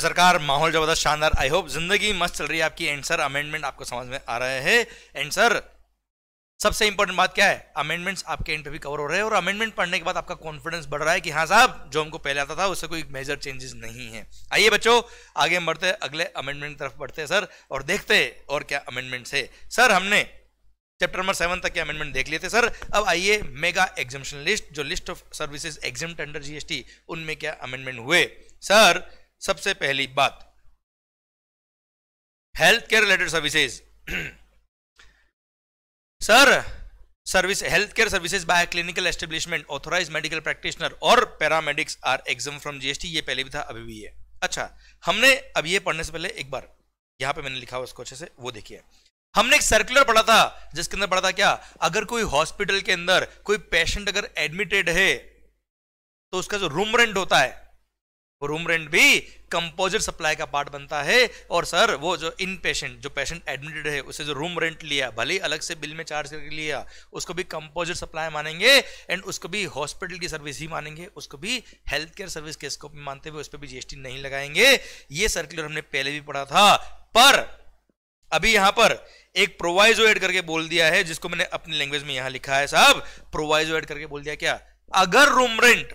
UPA सरकार माहौल जबरदस्त शानदार आई होप जिंदगी मस्त चल रही है आपकी एंसर अमेंडमेंट आपको समझ में आ रहे हैं एंसर सबसे इंपॉर्टेंट बात क्या है अमेंडमेंट्स आपके एंड पे भी कवर हो रहे हैं और अमेंडमेंट पढ़ने के बाद आपका कॉन्फिडेंस बढ़ रहा है कि हाँ साहब जो हमको पहले आता था उससे कोई मेजर चेंजेस नहीं है आइए बच्चों आगे हम बढ़ते अगले अमेंडमेंट की तरफ बढ़ते हैं सर और देखते हैं और क्या अमेंडमेंट्स है सर हमने चैप्टर नंबर सेवन तक के अमेंडमेंट देख लिए थे सर अब आइए मेगा एग्जामेशन लिस्ट जो list of services exempt under GST उनमें क्या अमेंडमेंट हुए सर सबसे पहली बात health care related services sir service health care services by clinical establishment authorised medical practitioner और paramedics are exempt from GST ये पहले भी था अभी भी है अच्छा हमने अब ये पढ़ने से पहले एक बार यहां पे मैंने लिखा हुआ उसको अच्छे से वो देखिए हमने एक सर्कुलर पढ़ा था जिसके अंदर पढ़ा था क्या अगर कोई हॉस्पिटल के अंदर कोई पेशेंट अगर एडमिटेड है तो उसका जो रूम रेंट होता है रूम रेंट भी कंपोजिट सप्लाई का पार्ट बनता है और सर वो जो इन पेशेंट जो पेशेंट एडमिटेड है उसे जो रूम रेंट लिया भले ही अलग से बिल में चार्ज करके लिया उसको भी कंपोजिट सप्लाई मानेंगे एंड उसको भी हॉस्पिटल की सर्विस ही मानेंगे उसको भी हेल्थ केयर सर्विस के स्कोप में मानते हुए उस पर भी जीएसटी नहीं लगाएंगे ये सर्कुलर हमने पहले भी पढ़ा था पर अभी यहां पर एक प्रोवाइजो एड करके बोल दिया है जिसको मैंने अपनी लैंग्वेज में यहां लिखा है साहब प्रोवाइजो एड करके बोल दिया क्या अगर room rent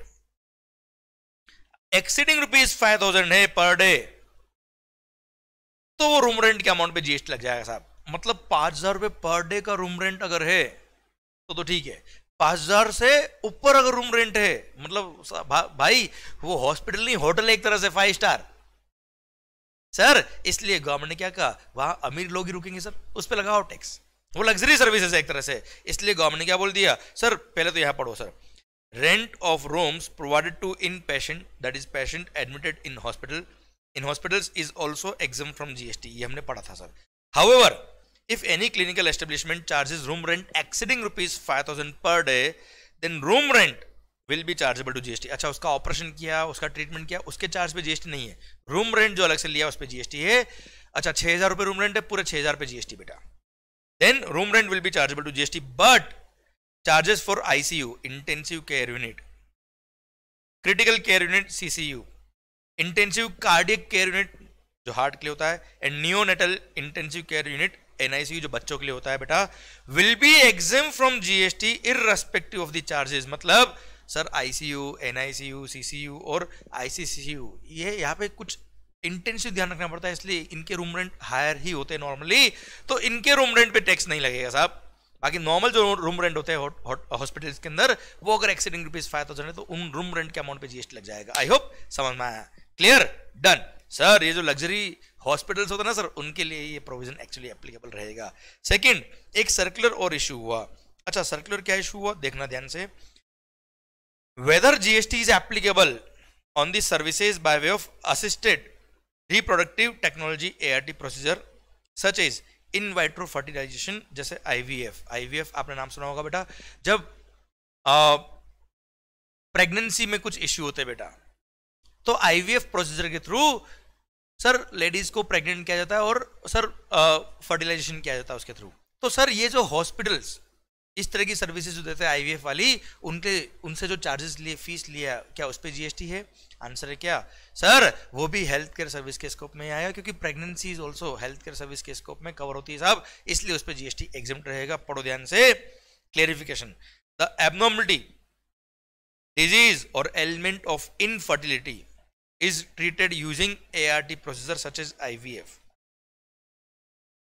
exceeding rupees five thousand है पर डे तो वो रूम रेंट के अमाउंट पे जीएसटी लग जाएगा साहब मतलब पांच हजार रुपए पर डे का रूम रेंट अगर है तो तो ठीक है पांच हजार से ऊपर अगर रूम रेंट है मतलब भा, भाई वो हॉस्पिटल नहीं होटल एक तरह से फाइव स्टार सर इसलिए गवर्नमेंट ने क्या कहा वहां अमीर लोग ही रुकेंगे सर उस पर लगाओ टैक्स वो लग्जरी सर्विसेज है एक तरह से इसलिए गवर्नमेंट ने क्या बोल दिया सर पहले तो यहां पढ़ो sir rent of rooms provided to inpatient that is patient admitted in hospital in hospitals is also exempt from gst ye humne padha tha sir however if any clinical establishment charges room rent exceeding rupees 5000 per day then room rent will be chargeable to GST अच्छा उसका operation किया उसका treatment किया उसके charge पे GST नहीं है room rent जो अलग से लिया उस पर जीएसटी है अच्छा छह हजार रुपये रूम रेंट है पूरे छह हजार रुपये जीएसटी बेटा then room rent will be chargeable to GST but charges for ICU intensive care unit critical care unit CCU intensive cardiac care unit जो हार्ट के लिए होता है and neonatal intensive care unit NICU जो बच्चों के लिए होता है बेटा will be exempt from GST irrespective of the charges मतलब सर आईसीयू एनआईसीयू सीसीयू और आईसीसीयू ये यहाँ पे कुछ इंटेंसिव ध्यान रखना पड़ता है इसलिए इनके रूम रेंट हायर ही होते हैं नॉर्मली तो इनके रूम रेंट पे टैक्स नहीं लगेगा साहब बाकी नॉर्मल जो रूम रेंट होते हैं हॉस्पिटल के अंदर वो अगर एक्सीडिंग रुपीज फाइव थाउजेंड है तो उन रूम रेंट के अमाउंट पे जीएसटी लग जाएगा आई होप समझ में आया क्लियर डन सर ये जो लग्जरी हॉस्पिटल्स होते हैं ना सर उनके लिए ये प्रोविजन एक्चुअली एप्लीकेबल रहेगा सेकेंड एक सर्कुलर और इशू हुआ अच्छा सर्कुलर क्या इशू हुआ देखना ध्यान से whether GST is applicable on the services by way of assisted reproductive technology ART procedure such is in vitro fertilisation जैसे आईवीएफ आईवीएफ आपने नाम सुना होगा बेटा जब प्रेगनेंसी में कुछ इश्यू होते बेटा तो आईवीएफ प्रोसीजर के थ्रू सर लेडीज को प्रेग्नेंट किया जाता है और सर फर्टिलाइजेशन किया जाता है उसके थ्रू तो सर ये जो हॉस्पिटल्स इस तरह की सर्विसेज जो देते हैं आईवीएफ वाली उनके उनसे जो चार्जेस लिए फीस लिया क्या उस पर जीएसटी है आंसर है क्या सर वो भी हेल्थ केयर सर्विस के स्कोप में आएगा क्योंकि pregnancy is also health care service के स्कोप में कवर होती है साहब इसलिए उस पर जीएसटी एग्जाम रहेगा पढ़ो ध्यान से क्लेरिफिकेशन द एबनॉर्मलिटी डिजीज और element of infertility is treated is treated using ART procedure such as IVF.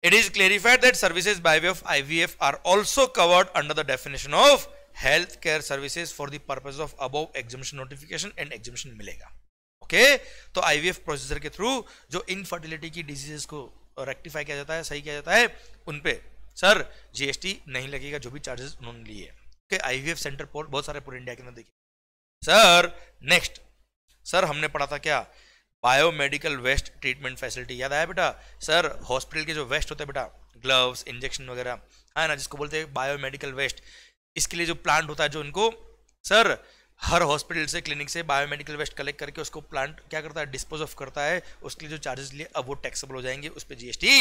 It is clarified that services by way of IVF are also covered under the definition of health care services for the purpose of above exemption notification and exemption मिलेगा okay okay? तो IVF procedure के through जो infertility की diseases को rectify किया जाता है सही किया जाता है उनपे सर जीएसटी नहीं लगेगा जो भी चार्जेस उन्होंने लिए ओके आईवीएफ सेंटर बहुत सारे पूरे इंडिया के अंदर देखिए सर नेक्स्ट सर हमने पढ़ा था क्या बायोमेडिकल वेस्ट ट्रीटमेंट फैसिलिटी याद आया बेटा सर हॉस्पिटल के जो वेस्ट होते हैं बेटा ग्लव्स इंजेक्शन वगैरह है ना जिसको बोलते हैं बायोमेडिकल वेस्ट इसके लिए जो प्लांट होता है जो इनको सर हर हॉस्पिटल से क्लिनिक से बायोमेडिकल वेस्ट कलेक्ट करके उसको प्लांट क्या करता है डिस्पोज ऑफ करता है उसके लिए जो चार्जेस लिए अब वो टैक्सेबल हो जाएंगे उस पर जीएसटी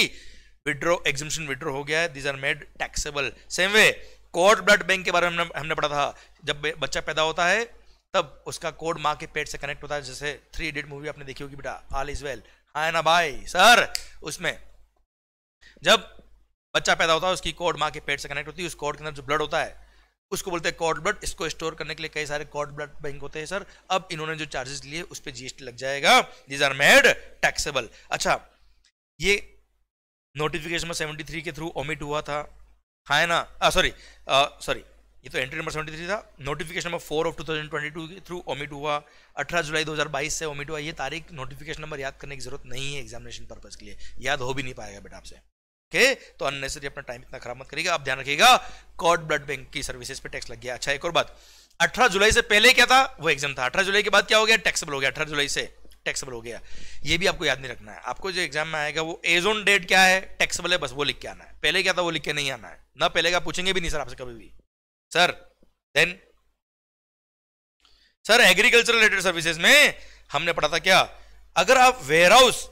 विड्रो एग्जिबिशन विड्रो हो गया है these are made taxable same way cord blood bank के बारे में हमने, पढ़ा था जब बच्चा पैदा होता है तब उसका कोड माँ के पेट से कनेक्ट होता है जैसे थ्री इडियट मूवी आपने देखी होगी बेटा ऑल इज वेल हाँ ना भाई सर उसमें जब बच्चा पैदा होता है उसकी कोड माँ के पेट से कनेक्ट होती है उस कोड के अंदर जो ब्लड होता है उसको बोलते हैं कॉर्ड ब्लड इसको स्टोर करने के लिए कई सारे कॉर्ड ब्लड बैंक होते हैं सर अब इन्होंने जो चार्जेस लिए उस पर जीएसटी लग जाएगा दीज आर मेड टैक्सेबल अच्छा ये नोटिफिकेशन में सेवेंटी थ्री के थ्रू ओमिट हुआ था हाँ ना सॉरी सॉरी ये तो एंट्री नंबर सेवेंटी थ्री था notification number four of two thousand twenty two के थ्रू ओमिट हुआ अठारह जुलाई दो हज़ार बाईस से ओमिट हुआ ये तारीख नोटिफिकेशन नंबर याद करने की जरूरत नहीं है एग्जामिनेशन पर्पज़ के लिए याद हो भी नहीं पाएगा बेटा आपसे ओके तो अननेसरी अपना टाइम इतना खराब मत करिएगा आप ध्यान रखिएगा कॉड ब्लड बैंक की सर्विसेज पे टैक्स लग गया अच्छा एक और बात 18 जुलाई से पहले क्या था वो एग्जाम था 18 जुलाई के बाद क्या हो गया टैक्सेबल हो गया अठारह जुलाई से टैक्सेबल हो गया ये भी आपको याद नहीं रखना है आपको जो एग्जाम में आएगा वो एजोन डेट क्या है टैक्सेबल है बस वो लिख के आना है पहले क्या था वो लिख के नहीं आना है ना पहले का पूछेंगे भी नहीं सर आपसे कभी भी sir then sir agriculture related services में हमने पढ़ा था क्या अगर आप वेयर हाउस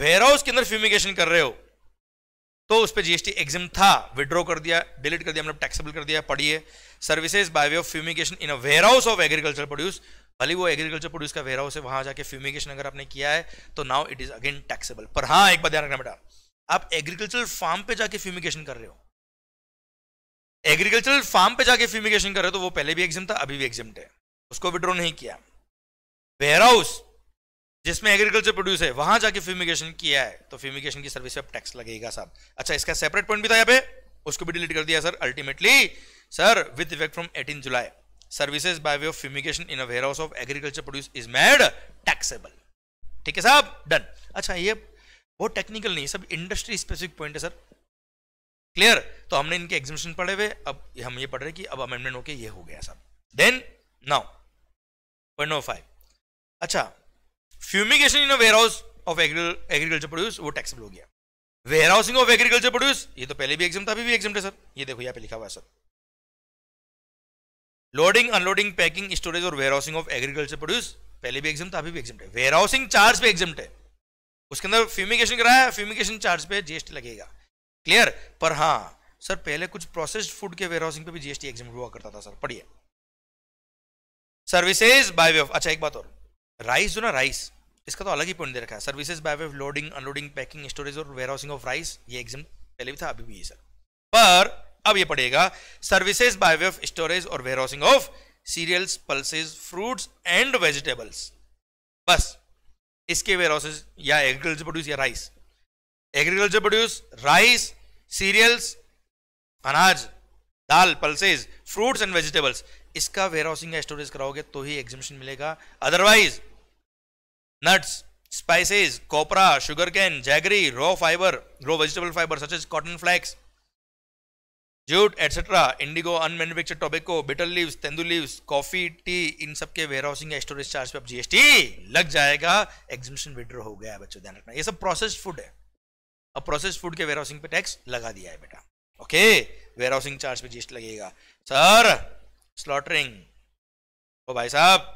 वेयर हाउस के अंदर फ्यूमिगेशन कर रहे हो तो उस पर जीएसटी एग्जिम था विड्रॉ कर दिया डिलीट कर दिया मतलब टैक्सेबल कर दिया पढ़िए services by way of fumigation in a warehouse of agriculture produce भले वो एग्रीकल्चर प्रोड्यूस का वेयर हाउस है वहां जाके फ्यूमिगेशन अगर आपने किया है तो now it is again taxable पर हाँ एक बात ध्यान रखना बेटा आप एग्रीकल्चरल फार्म पे जाके फ्यूमिगेशन कर रहे हो एग्रीकल्चरल फार्म पे जाके फ्यूमिगेशन कर रहे हो तो वो पहले भी एग्जिम था अभी भी एग्जिम है उसको विड्रॉ नहीं किया वेयर हाउस जिसमें एग्रीकल्चर प्रोड्यूस है वहां जाके फ्यूमिगेशन किया है तो फ्यूमिगेशन की सर्विस पे टैक्स लगेगा साहब अच्छा इसका सेपरेट पॉइंट भी था यहाँ पे उसको भी डिलीट कर दिया sir ultimately sir with effect from eighteen July services by way of fumigation in warehouse of agriculture produce is made taxable ठीक है साहब डन अच्छा ये वो टेक्निकल नहीं सब इंडस्ट्री स्पेसिफिक पॉइंट है सर क्लियर तो हमने इनके एग्जिबिशन पढ़े हुए अब हम ये पढ़ रहे कि अब अमेंडमेंट होके ये हो गया sir then now point number five अच्छा fumigation in warehouse of agriculture produce वो टैक्सेबल हो गया warehousing of agriculture produce ये तो पहले भी एग्जाम था अभी भी एग्जाम है सर ये देखो यहाँ पे लिखा हुआ है sir loading unloading packing storage और warehousing of agriculture produce पहले भी एग्जाम था अभी भी एग्जाम है वेयर हाउसिंग चार्ज पे एग्जाम है उसके अंदर फ्यूमिगेशन कराया फ्यूमिगेशन चार्ज पे जीएसटी लगेगा क्लियर पर हाँ सर पहले कुछ प्रोसेस्ड फूड के वेयर हाउसिंग पे भी जीएसटी एग्जाम हुआ करता था सर पढ़िए सर्विसेज बाय वे ऑफ अच्छा एक बात और राइस जो ना राइस इसका तो अलग ही पॉइंट दे रखा है services by way of loading unloading packing storage और हाउसिंग ऑफ राइस ये एग्जाम पहले भी था अभी भी है सर पर अब ये पड़ेगा services by way of storage और housing of cereals pulses fruits and vegetables बस इसके हाउसेज या एग्रीकल्चर प्रोड्यूस या rice agriculture produce rice cereals अनाज दाल पल्सेज फ्रूट्स एंड वेजिटेबल्स इसका वेयर हाउसिंग या स्टोरेज कराओगे तो ही एग्जिबिशन मिलेगा otherwise nuts, spices, copra, sugarcane, jaggery, raw fiber, raw vegetable fiber such as cotton flax, jute, etc., indigo, unmanufactured tobacco, bitter leaves, tendu leaves, coffee, tea, in sab ke warehousing and storage charge pe ab GST lag jayega exemption withdraw ho gaya है बच्चों ध्यान रखना ये सब processed food hai ab processed food ke warehousing pe tax laga diya hai beta okay warehousing charge पे GST लगेगा sir slaughtering ओ भाई साहब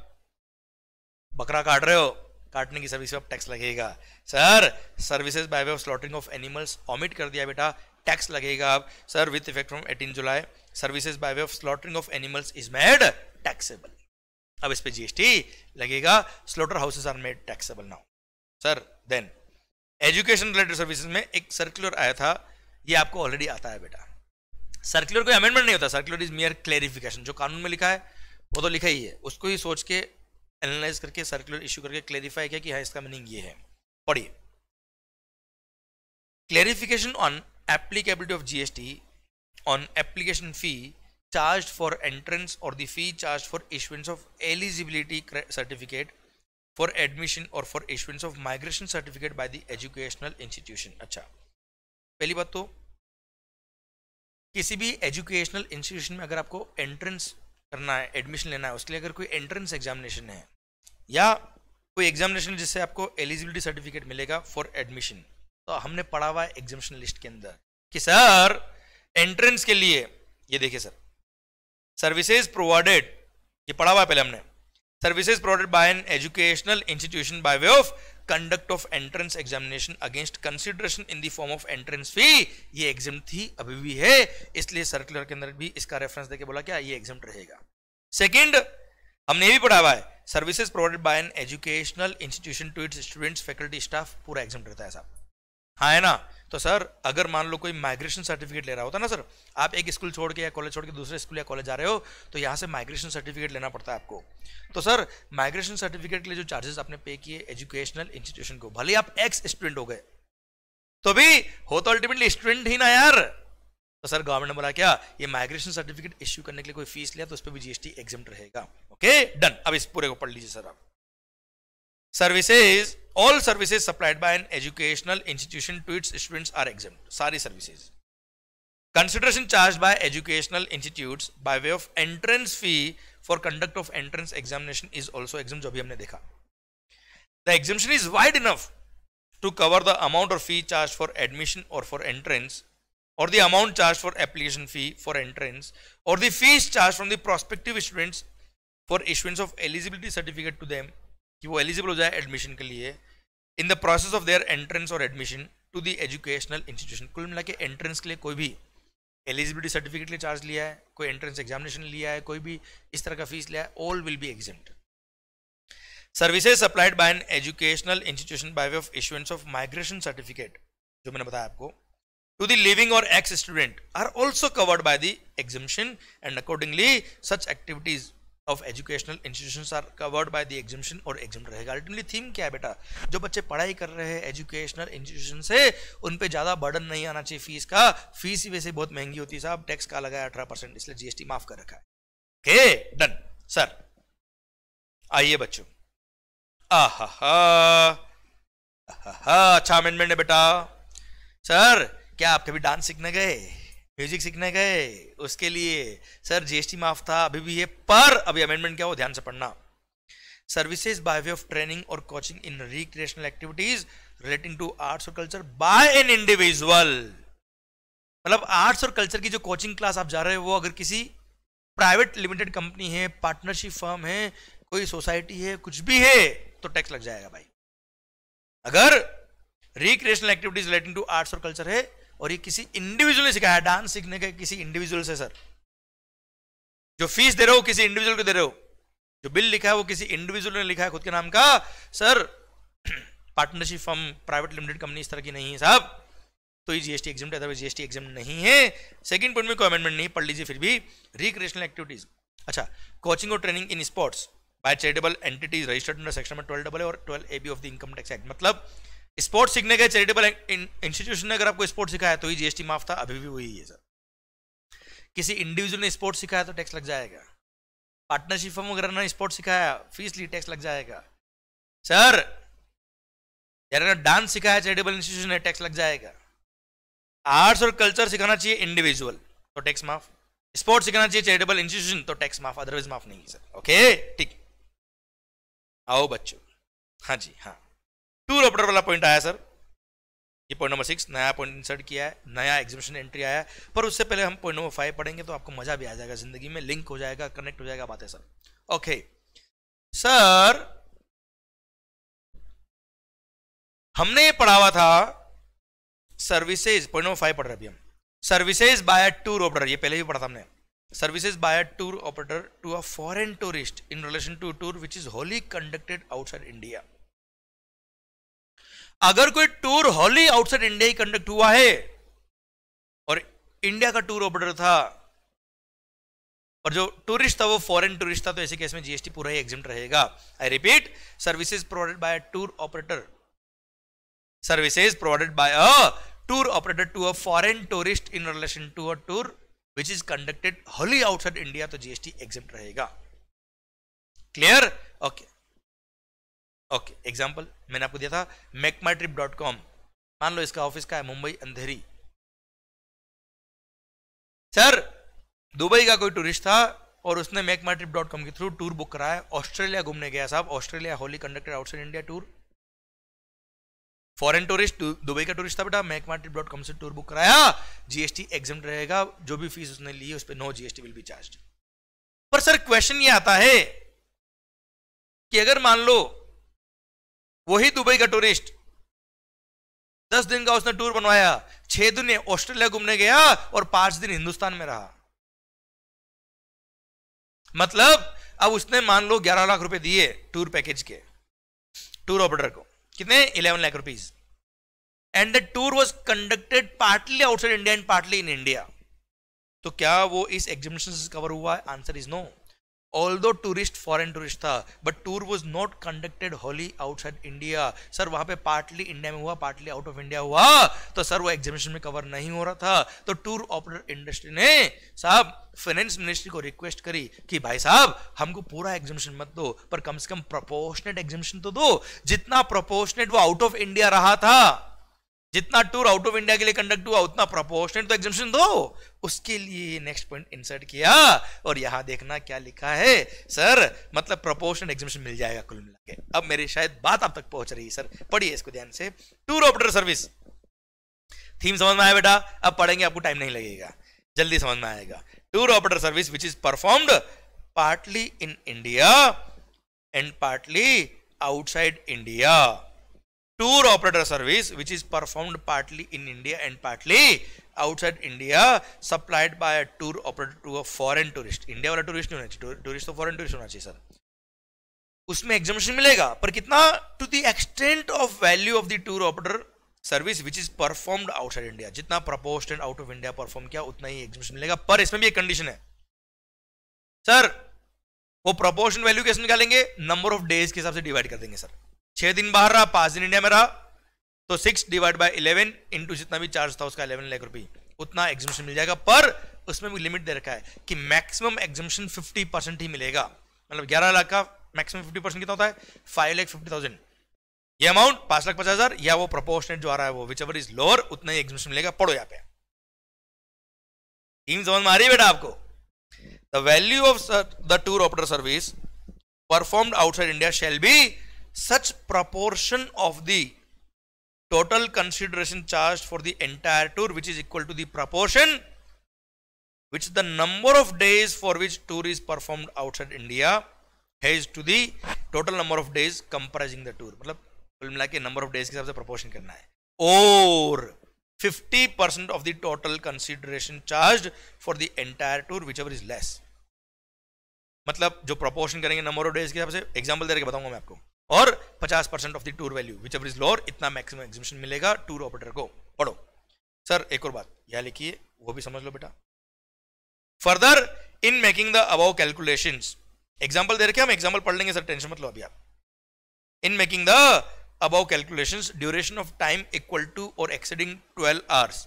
बकरा काट रहे हो काटने की सर्विस पर टैक्स लगेगा sir services by way of slaughtering of animals omit कर दिया बेटा टैक्स लगेगा अब sir with effect from eighteen July services by way of slaughtering of animals is made taxable अब इस पर जीएसटी लगेगा slaughter houses are made taxable now sir then education related services में एक सर्कुलर आया था ये आपको ऑलरेडी आता है बेटा सर्कुलर कोई अमेंडमेंट नहीं होता सर्कुलर इज मियर क्लेरिफिकेशन जो कानून में लिखा है वो तो लिखा ही है उसको ही सोच के एनालाइज करके सर्कुलर इश्यू करके क्लैरिफाई किया कि हाँ इसका मीनिंग ये है पढ़िए clarification on applicability of GST on application fee charge for entrance और the fee charge for issuance of eligibility certificate for admission और for issuance of migration certificate by the educational institution अच्छा पहली बात तो किसी भी एजुकेशनल इंस्टीट्यूशन में अगर आपको एंट्रेंस करना है एडमिशन लेना है उसके लिए अगर कोई एंट्रेंस एग्जामिनेशन है या कोई एग्जामिनेशन जिससे आपको एलिजिबिलिटी सर्टिफिकेट मिलेगा फॉर एडमिशन तो हमने पढ़ा हुआ है एग्जामिनेशन लिस्ट के अंदर कि सर एंट्रेंस के लिए ये देखिए सर सर्विसेज प्रोवाइडेड ये पढ़ा हुआ है पहले हमने services provided by an educational institution by way of conduct of entrance examination against consideration in the form of entrance fee ये एग्जाम थी अभी भी है इसलिए सर्कुलर के अंदर भी इसका रेफरेंस देके बोला क्या ये एग्जाम रहेगा सेकेंड हमने ये भी पढ़ा हुआ है services provided by an educational institution to its students faculty staff पूरा एग्जाम रहता है साहब हाँ है ना तो सर अगर मान लो कोई माइग्रेशन सर्टिफिकेट ले रहा होता ना सर आप एक स्कूल छोड़ के या कॉलेज छोड़ के दूसरे स्कूल या कॉलेज जा रहे हो तो यहाँ से माइग्रेशन सर्टिफिकेट लेना पड़ता है आपको तो सर माइग्रेशन सर्टिफिकेट के लिए जो चार्जेस आपने पे किए एजुकेशनल इंस्टीट्यूशन को भले आप एक्स स्टूडेंट हो गए तो भी हो तो अल्टीमेटली स्टूडेंट ही ना यार तो सर गवर्नमेंट ने बोला क्या ये माइग्रेशन सर्टिफिकेट इश्यू करने के लिए कोई फीस लिया तो उस पर भी जीएसटी एग्जम्ट रहेगा ओके डन अब इस पूरे को पढ़ लीजिए सर आप services all services supplied by an educational institution to its students are exempt सारी services consideration charge by educational institute by way of entrance fee for conduct of entrance examination is also exempt जो भी हमने देखा the exemption is wide enough to cover the amount of fee charge for admission और for entrance or the amount charged for application fee for entrance or the fees charged from the prospective students for issuance of eligibility certificate to them ki wo eligible ho jaye admission ke liye in the process of their entrance or admission to the educational institution kul mila ke entrance ke liye koi bhi eligibility certificate लिए charge लिया है कोई entrance examination लिया है कोई भी इस तरह का फीस लिया है all will be exempt services supplied by an educational institution by way of issuance of migration certificate जो मैंने बताया आपको to the living or ex student are also covered by the exemption and accordingly such activities of educational institution are covered by the exemption और exempt रहेगा ultimately theme क्या है बेटा जो बच्चे पढ़ाई कर रहे हैं एजुकेशनल इंस्टीट्यूशन से उन पे ज़्यादा बर्डन नहीं आना चाहिए फीस का फीस ही वैसे बहुत महंगी होती है साहब टैक्स का लगाया अठारह परसेंट इसलिए जीएसटी माफ कर रखा है ओके डन सर आइए बच्चों आहा हा अच्छा अमेंडमेंट है बेटा सर क्या आप कभी डांस सीखने गए म्यूजिक सीखने गए उसके लिए सर जीएसटी माफ था अभी भी है पर अभी अमेंडमेंट क्या हो ध्यान से पढ़ना services by way of training और coaching in recreational activities relating to arts और कल्चर बाय एन इंडिविजुअल मतलब आर्ट्स और कल्चर की जो कोचिंग क्लास आप जा रहे हो वो अगर किसी प्राइवेट लिमिटेड कंपनी है पार्टनरशिप फर्म है कोई सोसाइटी है कुछ भी है तो टैक्स लग जाएगा भाई अगर recreational activities relating to arts और कल्चर है और ये किसी इंडिविजुअल ने सिखाया डांस सीखने के किसी इंडिविजुअल से सर जो फीस दे रहे हो किसी इंडिविजुअल को दे रहे हो जो बिल लिखा है वो किसी इंडिविजुअल ने लिखा है खुद के नाम का sir partnership form private limited company इस तरह की नहीं है साहब तो ये GST exempt otherwise GST exempt नहीं है सेकंड पॉइंट में कोई अमेंडमेंट नहीं पढ़ लीजिए फिर भी रिक्रिएशनल एक्टिविटीज अच्छा कोचिंग और training in sports by charitable entities registered under section में ट्वेल्व डबल और twelve A B of the income tax act मतलब स्पोर्ट्स सीखने के चैरिटेबल इंस्टीट्यूशन ने अगर आपको स्पोर्ट सिखाया तो ही जीएसटी माफ था अभी भी वही है सर किसी इंडिविजुअल ने स्पोर्ट सिखाया तो टैक्स लग जाएगा पार्टनरशिप फॉर्म वगैरह ने स्पोर्ट सिखाया फीस ली टैक्स लग जाएगा सर यार डांस सिखाया चैरिटेबल इंस्टीट्यूशन ने टैक्स लग जाएगा आर्ट्स और कल्चर सिखाना चाहिए इंडिविजुअल तो टैक्स माफ स्पोर्ट्स सिखाना चाहिए चैरिटेबल इंस्टीट्यूशन तो टैक्स माफ अदरवाइज माफ नहीं है सर ओके ठीक आओ बच्चों हाँ जी हाँ टूर ऑपरेटर वाला पॉइंट आया सर ये पॉइंट नंबर सिक्स नया पॉइंट इंसर्ट किया है नया एग्जिबिशन एंट्री आया है पर उससे पहले हम पॉइंट नंबर फाइव पढ़ेंगे तो आपको मजा भी आ जाएगा जिंदगी में लिंक हो जाएगा कनेक्ट हो जाएगा बात है सर ओके सर हमने ये पढ़ा हुआ था सर्विसेज पॉइंट नंबर फाइव पढ़ रहे अभी हम सर्विसेज बाय टूर ऑपरेटर ये पहले भी पढ़ा था हमने services by tour operator to a foreign tourist in relation to tour which is wholly conducted outside India अगर कोई टूर हॉली आउटसाइड इंडिया ही कंडक्ट हुआ है और इंडिया का टूर ऑपरेटर था और जो टूरिस्ट था वो फॉरेन टूरिस्ट था तो ऐसे केस में जीएसटी पूरा ही एग्जिम रहेगा I repeat services provided by tour operator services provided by a tour operator to a foreign tourist in relation to a tour which is conducted wholly outside India तो GST exempt रहेगा clear okay okay example मैंने आपको दिया था make my trip dot com मान लो इसका office का है मुंबई अंधेरी सर दुबई का कोई टूरिस्ट था और उसने make my trip dot com के थ्रू टूर बुक कराया ऑस्ट्रेलिया घूमने गया साहब Australia wholly conducted outside India tour foreign tourist Dubai का टूरिस्ट था बेटा make my trip dot com से टूर बुक कराया जीएसटी एग्जाम रहेगा जो भी फीस उसने ली उस पर no GST will be charge पर सर क्वेश्चन ये आता है कि अगर मान लो वही दुबई का टूरिस्ट दस दिन का उसने टूर बनवाया छह दिन ऑस्ट्रेलिया घूमने गया और पांच दिन हिंदुस्तान में रहा मतलब अब उसने मान लो ग्यारह लाख रुपए दिए टूर पैकेज के टूर ऑपरेटर को कितने eleven lakh rupees and the tour was conducted partly outside India and partly in India तो क्या वो इस एग्जिबिशन से कवर हुआ answer is no although tourist foreign tourist था but tour was not conducted wholly outside India sir वहां पे partly India में हुआ पार्टली आउट ऑफ इंडिया हुआ तो सर वो एग्जामिनेशन में कवर नहीं हो रहा था तो टूर ऑपरेटर इंडस्ट्री ने साहब फाइनेंस मिनिस्ट्री को रिक्वेस्ट करी कि भाई साहब हमको पूरा एग्जामिनेशन मत दो पर कम से कम प्रोपोर्शनेट एग्जामिनेशन तो दो जितना प्रोपोर्शनेट वो आउट ऑफ इंडिया रहा था जितना टूर आउट ऑफ इंडिया के लिए कंडक्ट हुआ उतना प्रोपोर्शनेट तो एग्जिबिशन दो उसके लिए नेक्स्ट पॉइंट इंसर्ट किया और यहां देखना क्या लिखा है सर मतलब प्रोपोर्शनेट एग्जिबिशन मिल जाएगा कुल मिला के अब मेरी शायद बात आप तक पहुंच रही है सर पढ़िए इसको ध्यान से टूर ऑपरेटर सर्विस थीम समझ में आया बेटा अब पढ़ेंगे आपको टाइम नहीं लगेगा जल्दी समझ में आएगा tour operator service which is performed partly in India and partly outside India tour operator service which is performed partly in India and partly outside India supplied by a tour operator to a foreign tourist India wala tourist nahi होना चाहिए tourist to foreign tourist hona chahiye sir usme exemption milega par kitna to the extent of value of the tour operator service which is performed outside India जितना प्रपोस्टेड out of India perform किया उतना ही exemption मिलेगा पर इसमें भी एक condition है सर वो प्रपोर्शन वैल्यू कैसे निकालेंगे नंबर ऑफ डेज के हिसाब से डिवाइड कर देंगे सर छह दिन बाहर रहा पांच दिन इंडिया में रहा तो six divide by eleven into जितना भी चार्ज था उसका इलेवन लाख रुपये उतना एग्जिबिशन मिल जाएगा पर उसमें भी लिमिट दे रखा है कि मैक्सिमम एग्जिबिशन फिफ्टी परसेंट ही मिलेगा मतलब ग्यारह लाख का मैक्सिमम फिफ्टी परसेंट कितना होता है फाइव लाख फिफ्टी थाउजेंड ये अमाउंट पांच लाख पचास हजार या वो प्रोपोर्शनेट जो आ रहा है वो विच एवर इज लोअर उतना ही एग्जिबिशन मिलेगा पढ़ो यहाँ पे टीम समझ में आ रही है बेटा आपको the value of the tour operator service performed outside India shall be such proportion of the total consideration charged for the entire tour which is equal to the proportion which the number of days for which tour is performed outside India has to the total number of days comprising the tour मतलब कुल मिला के number of days के हिसाब से proportion करना है और 50 percent of the total consideration charge for the entire tour whichever is less मतलब जो प्रोपोर्शन करेंगे नंबर ऑफ डेज के हिसाब से एग्जाम्पल दे बताऊंगा मैं आपको और 50 percent of the tour value whichever is lower इतना मैक्सिमम एग्जिबिशन मिलेगा टूर ऑपरेटर को पढ़ो सर एक और बात यह लिखिए वो भी समझ लो बेटा further in making the above calculation example दे रखे हम एग्जाम्पल पढ़ लेंगे सर टेंशन मत लो अभी आप in making the above calculation duration of time equal to और exceeding twelve hours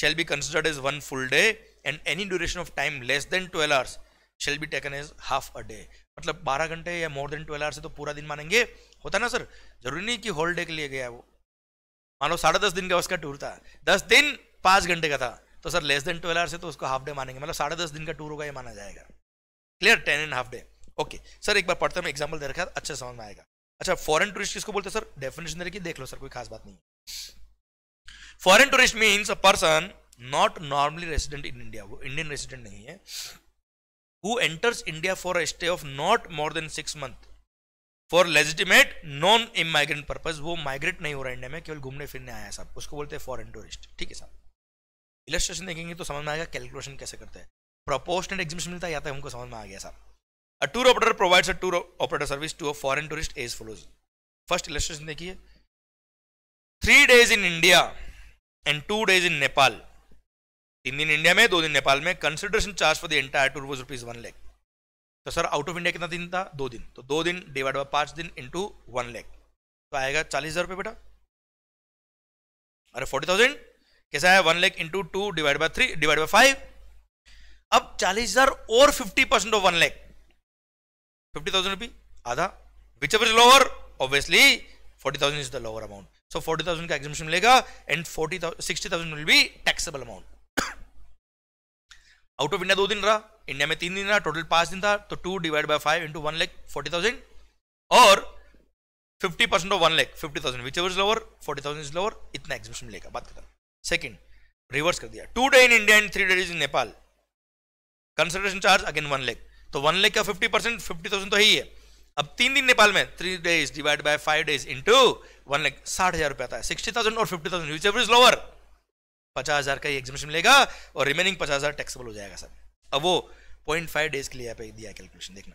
shall be considered is one full day and any duration of time less than twelve hours shall be taken as half a day मतलब 12 घंटे या more then 12 hours से तो पूरा दिन मानेंगे होता ना सर जरूरी नहीं कि होल डे के लिए गया वो मान लो साढ़े दस दिन का उसका टूर था दस दिन पाँच घंटे का था तो sir less than twelve hours है तो उसको हाफ डे मानेंगे मतलब साढ़े दस दिन का टूर होगा ये माना जाएगा clear ten and half day okay sir एक बार पढ़ते हैं एग्जाम्पल दे रखा अच्छा समझ में आएगा अच्छा फॉरन टूरिस्ट किसको बोलते सर डेफिनेशन दे देख लो सर कोई खास बात नहीं foreign tourist means a person not normally resident in India वो इंडियन रेसिडेंट नहीं है who enters India for a stay of not more than six month for legitimate non immigrant purpose वो migrate नहीं हो रहा इंडिया में केवल घूमने फिरने आया है साहब उसको बोलते हैं फॉरन टूरिस्ट ठीक है साहब इलस्ट्रेशन देखेंगे तो समझ में आएगा कैलकुलेशन कैसे करते हैं प्रोपोर्शनेट एग्जिबिशन मिलता है तो हमको समझ में आ गया साहब a tour operator provides a tour operator service to a foreign tourist as follows first illustration देखिए three days in India and two days in Nepal तीन दिन इंडिया में दो दिन नेपाल में consideration charge for the entire tour was rupees one lakh तो sir out of India कितना दिन था दो दिन तो दो दिन डिवाइड बाय पांच दिन इंटू वन लैख तो आएगा चालीस हज़ार रुपये बेटा अरे फोर्टी थाउजेंड कैसा है one lakh into two divide by three divide by five अब चालीस हज़ार और fifty percent of one lakh fifty thousand rupee आधा whichever is lower obviously forty thousand is the lower amount so forty thousand का exhibition मिलेगा and forty sixty thousand will be taxable amount out of India दो दिन रहा India में तीन दिन रहा टोटल पांच दिन था तो two divide by five into one lakh forty thousand और fifty percent of one lakh fifty thousand whichever is lower forty thousand is lower इतना एग्जिबिशन मिलेगा बात खत्म सेकंड रिवर्स कर दिया two day in India and three days in Nepal consultation charge again one lakh तो one लेख का फिफ्टी परसेंट फिफ्टी थाउजेंड तो ही है अब तीन दिन नेपाल में three days divide by five days into one lakh साठ हजार रुपया था सिक्सटी थाउजेंड और fifty thousand whichever is lower पचास हज़ार का ही एग्जामेशन मिलेगा और रिमेनिंग पचास हज़ार टैक्सेबल हो जाएगा सर अब वो पॉइंट फाइव डेज के लिए पे दिया कैलकुलेशन देखना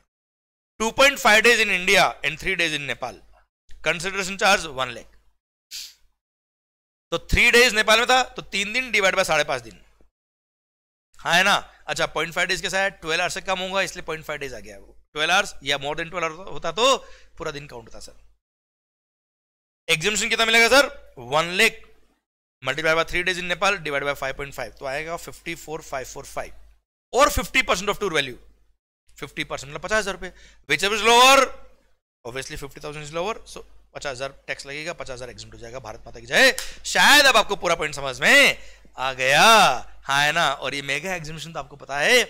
two point five days in India and three days in Nepal consideration charge one lakh तो थ्री डेज नेपाल में था तो तीन दिन डिवाइड बाय साढ़े पांच दिन हाँ है ना अच्छा पॉइंट फाइव डेज कैसा है ट्वेल्व आवर्स से कम होगा इसलिए पॉइंट फाइव डेज आ गया वो ट्वेल्व आवर्स या मोर देन ट्वेल्व आवर्स होता तो पूरा दिन काउंट था सर एग्जामेशन कितना मिलेगा sir one lakh multiply by three days in Nepal divide by five point five तो आएगा fifty four five four five और fifty percent of tour value fifty percent मतलब पचास हज़ार रुपए which is lower obviously fifty thousand is lower so पचास हज़ार tax लगेगा पचास हज़ार एग्जिट हो जाएगा भारत माता की जाए शायद अब आपको पूरा पॉइंट समझ में आ गया हाँ है ना और ये मेगा एग्जिबिशन तो आपको पता है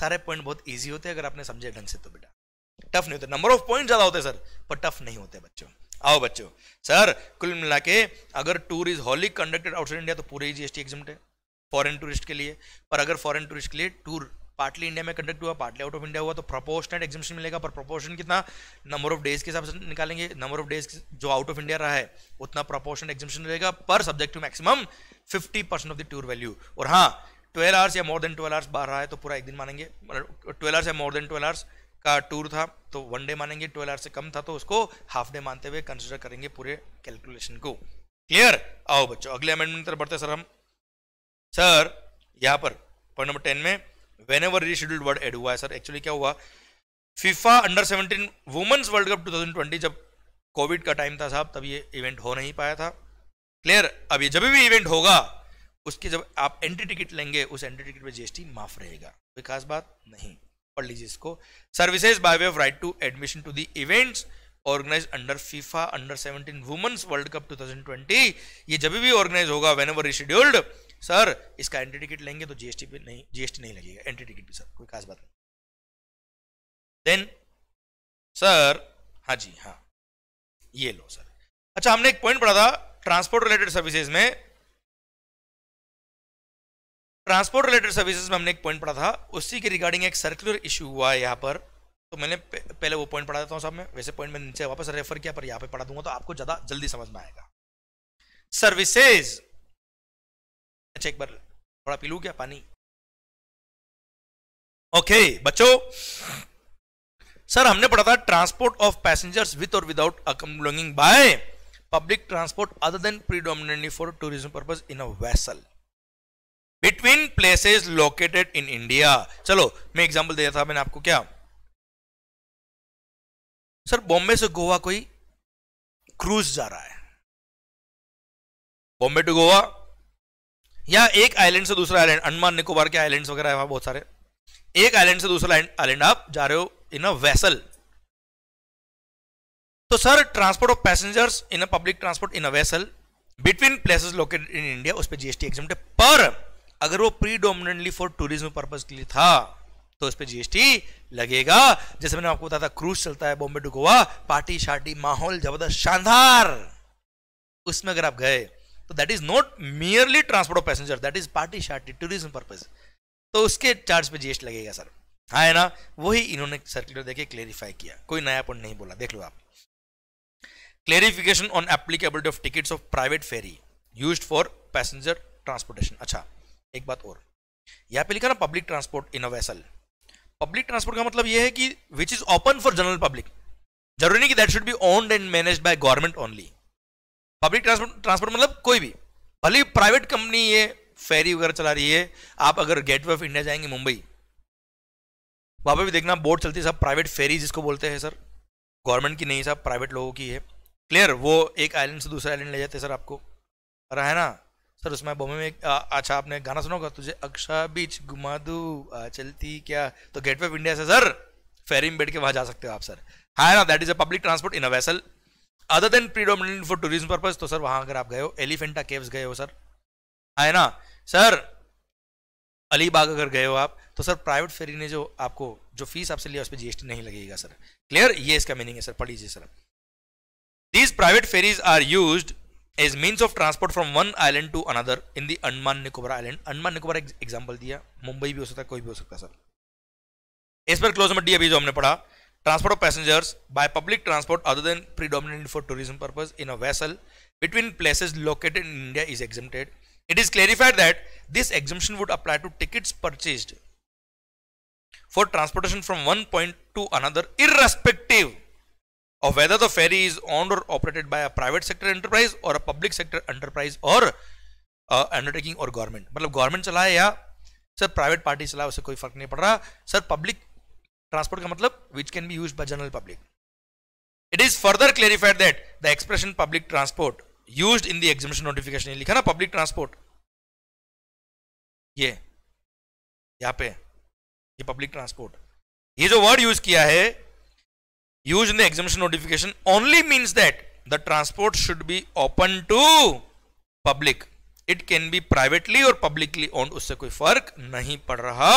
सारे पॉइंट बहुत ईजी होते हैं अगर आपने समझे ढंग से तो बेटा टफ नहीं होते नंबर ऑफ पॉइंट ज़्यादा होते सर पर टफ नहीं होते बच्चों आओ बच्चों सर कुल मिला के अगर tour is wholly conducted outside India तो पूरे ही जीएसटी एग्जाम है फॉरेन टूरिस्ट के लिए पर अगर फॉरेन टूरिस्ट के लिए टूर पार्टली इंडिया में कंडक्ट हुआ पार्टली आउट ऑफ इंडिया हुआ तो प्रोपोर्शनल एग्जामेशन मिलेगा पर प्रोपोर्शन कितना नंबर ऑफ डेज के हिसाब से निकालेंगे नंबर ऑफ डेज जो आउट ऑफ इंडिया रहा है उतना प्रोपोर्शनल एग्जामेशन रहेगा पर subject to maximum fifty percent of the tour value और हाँ ट्वेल्व आवर्स या मोर देन ट्वेल्व आवर्स बाहर रहा है तो पूरा एक दिन मानेंगे ट्वेल्व मतलब आवर्स या मोर देन ट्वेल्व आवर्स का टूर था तो वन डे मानेंगे ट्वेल्व आवर से कम था तो उसको हाफ डे मानते हुए कंसिडर करेंगे पूरे कैलकुलेशन को क्लियर आओ बच्चों अगले अमेंडमेंट बढ़ते सर हम सर यहाँ पर पॉइंट नंबर टेन में whenever rescheduled word add हुआ है सर एक्चुअली क्या हुआ FIFA under seventeen women's world cup 2020 जब कोविड का टाइम था साहब तब ये इवेंट हो नहीं पाया था क्लियर अब ये जब भी इवेंट होगा उसकी जब आप एंट्री टिकट लेंगे उस एंट्री टिकट पे जीएसटी माफ रहेगा कोई खास बात नहीं पढ़ लीजिए इसको services by way of right to admission to the events organise under FIFA under seventeen women's world cup two thousand twenty ये जब भी ऑर्गेनाइज होगा वेन एवर रिशेड्यूल्ड सर इसका एंट्री टिकट लेंगे तो जीएसटी भी नहीं जीएसटी नहीं लगेगा एंट्री टिकट भी सर कोई खास बात नहीं देन सर हाँ जी हाँ ये लो सर अच्छा हमने एक पॉइंट पढ़ा था ट्रांसपोर्ट रिलेटेड सर्विसेज में ट्रांसपोर्ट रिलेटेड सर्विसेज में हमने एक पॉइंट पढ़ा था उसी के रिगार्डिंग एक सर्कुलर इशू हुआ है यहाँ पर तो मैंने पहले वो पॉइंट पढ़ा देता हूँ सब में वैसे पॉइंट मैंने नीचे वापस रेफर किया पर यहाँ पे पढ़ा दूंगा तो आपको ज़्यादा जल्दी समझ में आएगा सर्विसेज अच्छा एक बार थोड़ा पी लू क्या पानी ओके बच्चो सर हमने पढ़ा था ट्रांसपोर्ट ऑफ पैसेंजर्स विथ और without accompanied belongings by public transport other than predominantly for tourism purpose in a vessel between places located in India चलो मैं एग्जांपल दिया था मैंने आपको क्या सर बॉम्बे से गोवा कोई क्रूज जा रहा है बॉम्बे टू गोवा या एक आइलैंड से दूसरा आइलैंड अंडमान निकोबार के आइलैंड्स वगैरह है बहुत सारे एक आइलैंड से दूसरा आइलैंड आप जा रहे हो इन अ वेसल तो sir transport of passengers in a public transport in a vessel between places located in India उस पर जीएसटी एग्जाम पर अगर वो प्रीडोमिनेटली फॉर टूरिज्म पर्पज के लिए था तो इस पर जीएसटी लगेगा जैसे मैंने आपको बताया था क्रूज चलता है बॉम्बे टू गोवा पार्टी शार्टी माहौल जबरदस्त शानदार उसमें अगर आप गए तो that is not merely transport of passenger that is party शार्टी टूरिज्म पर्पज तो उसके चार्ज पे जीएसटी लगेगा सर हाँ है ना वही इन्होंने सर्कुलर देके क्लेरिफाई किया कोई नया पॉइंट नहीं बोला देख लो आप clarification on applicability of tickets of private ferry used for passenger transportation अच्छा एक बात और यहाँ पे लिखा ना public transport in a vessel public transport का मतलब यह है कि which is open for general public जरूरी नहीं कि that should be owned and manage by government only public transport मतलब कोई भी भले प्राइवेट कंपनी ये फेरी वगैरह चला रही है आप अगर गेटवे ऑफ इंडिया जाएंगे मुंबई वहां पर भी देखना बोर्ड चलती है सब प्राइवेट फेरी जिसको बोलते हैं सर गवर्नमेंट की नहीं सब प्राइवेट लोगों की है क्लियर वो एक आइलैंड से दूसरा आइलैंड ले जाते हैं सर आपको रहा है ना सर उसमें बॉम्बे में अच्छा आपने गाना सुना होगा तुझे अक्षा बीच घुमा दू चलती क्या तो गेटवे ऑफ इंडिया से सर फेरी में बैठ के वहां जा सकते हो आप सर हाई ना that is a public transport in a vessel other than predominant for tourism purpose तो सर वहां अगर आप गए हो एलिफेंटा केव्स गए हो सर है हाँ, ना सर अलीबाग अगर गए हो आप तो सर प्राइवेट फेरी ने जो आपको जो फीस आपसे लिया उस पर जीएसटी नहीं लगेगा सर क्लियर ये इसका मीनिंग है सर पढ़ लीजिए sir these private ferries are used as means of transport from one island to another in the Andaman Nicobar Island. Andaman Nicobar example diya. Mumbai bhi ho sakta, koi bhi ho sakta sir. As per close mati abhi jo humne padha, transport of passengers by public transport other than predominantly for tourism purpose in a vessel between places located in India is exempted. It is clarified that this exemption would apply to tickets purchased for transportation from one point to another irrespective of whether the ferry is owned or operated by a private sector enterprise or a public sector enterprise or uh, undertaking or मतलब government चलाए या sir private party चलाए उससे कोई फर्क नहीं पड़ रहा सर पब्लिक ट्रांसपोर्ट का मतलब which can be use by general public it is further clarified that the expression public transport use in the examination notification लिखा ना पब्लिक ट्रांसपोर्ट ये यहाँ पे ये पब्लिक ट्रांसपोर्ट ये जो वर्ड यूज किया है used in the exemption notification only means that the transport should be open to it can be privately और पब्लिकली ओन्ड उससे कोई फर्क नहीं पड़ रहा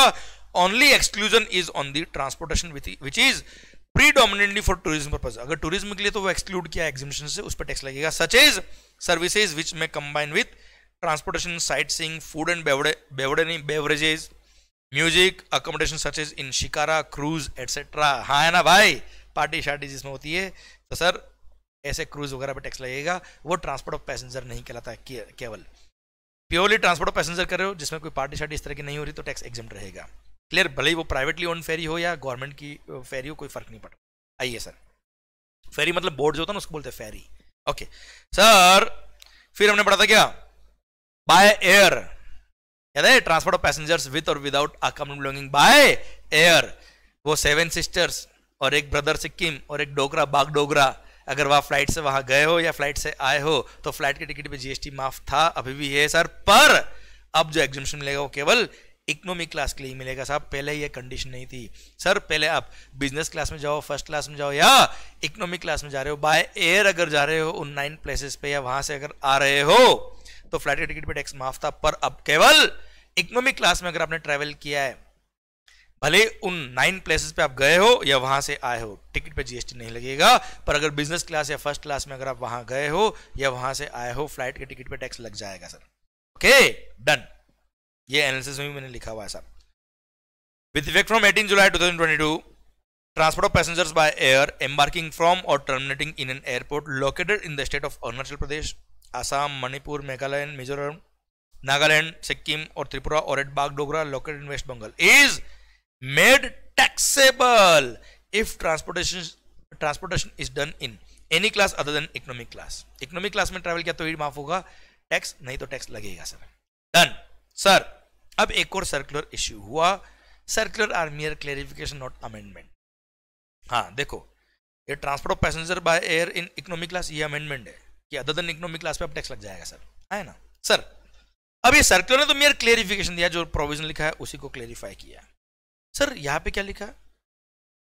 only exclusion is on the transportation which is pre predominately for tourism purpose अगर tourism के लिए तो वो एक्सक्लूड किया एग्जिबिशन से उस पर टैक्स लगेगा सच इज सर्विसेज विच में combine with transportation sightseeing food and beverage beverages music accommodation such is in shikara cruise etcetera हाँ है ना भाई पार्टी शार्टी जिसमें होती है तो सर ऐसे क्रूज वगैरह पे टैक्स लगेगा वो ट्रांसपोर्ट ऑफ पैसेंजर नहीं कहलाता है केवल प्योरली ट्रांसपोर्ट ऑफ पैसेंजर कर रहे हो जिसमें कोई पार्टी शार्टी इस तरह की नहीं हो रही तो टैक्स एग्जाम रहेगा क्लियर भले ही वो प्राइवेटली ओन फेरी हो या गवर्नमेंट की फेरी हो कोई फर्क नहीं पड़ता आइए सर फेरी मतलब बोर्ड जो होता है ना उसको बोलते हैं फेरी ओके सर फिर हमने पढ़ा था क्या by air transport of passengers with और without account belonging by air वो सेवन सिस्टर्स और एक ब्रदर सिक्किम और एक डोगरा बाग डोगरा अगर वह फ्लाइट से वहां गए हो या फ्लाइट से आए हो तो फ्लाइट की टिकट पे जीएसटी माफ था अभी भी है सर पर अब जो एग्जिबिशन मिलेगा वो केवल इकोनॉमिक क्लास के लिए मिलेगा साहब पहले ये कंडीशन नहीं थी सर पहले आप बिजनेस क्लास में जाओ फर्स्ट क्लास में जाओ या इकोनॉमिक क्लास में जा रहे हो बाय एयर अगर जा रहे हो उन नाइन प्लेसेस पे या वहां से अगर आ रहे हो तो फ्लाइट के टिकट पे टैक्स माफ था पर अब केवल इकोनॉमिक क्लास में अगर आपने ट्रैवल किया है भले उन नाइन प्लेसेस पे आप गए हो या वहां से आए हो टिकट पे जीएसटी नहीं लगेगा पर अगर बिजनेस क्लास या फर्स्ट क्लास में अगर आप वहां गए हो या वहां से आए हो फ्लाइट के टिकट पे टैक्स लग जाएगा सर ओके डन ये एनालिसिस में मैंने लिखा हुआ है sir with effect from eighteen July two thousand transport of passengers by air embarking from और terminating in an airport located in the state of Arunachal Pradesh Assam Manipur Meghalaya Mizoram Nagaland Sikkim और त्रिपुरा और at Bagdogra located in west Bengal is made taxable if transportation transportation is done in any class other then economic class economic class में travel किया तो माफ होगा tax नहीं तो tax लगेगा सर डन सर अब एक और सर्कुलर इश्यू हुआ circular are mere clarification not amendment हाँ देखो ये transport of passenger by air in economic class ये अमेंडमेंट है कि अदर देन इकोनॉमिक क्लास पे अब टैक्स लग जाएगा सर है ना सर अब ये सर्कुलर ने तो मेयर क्लेरिफिकेशन दिया जो प्रोविजन लिखा है उसी को क्लेरिफाई किया सर यहाँ पे क्या लिखा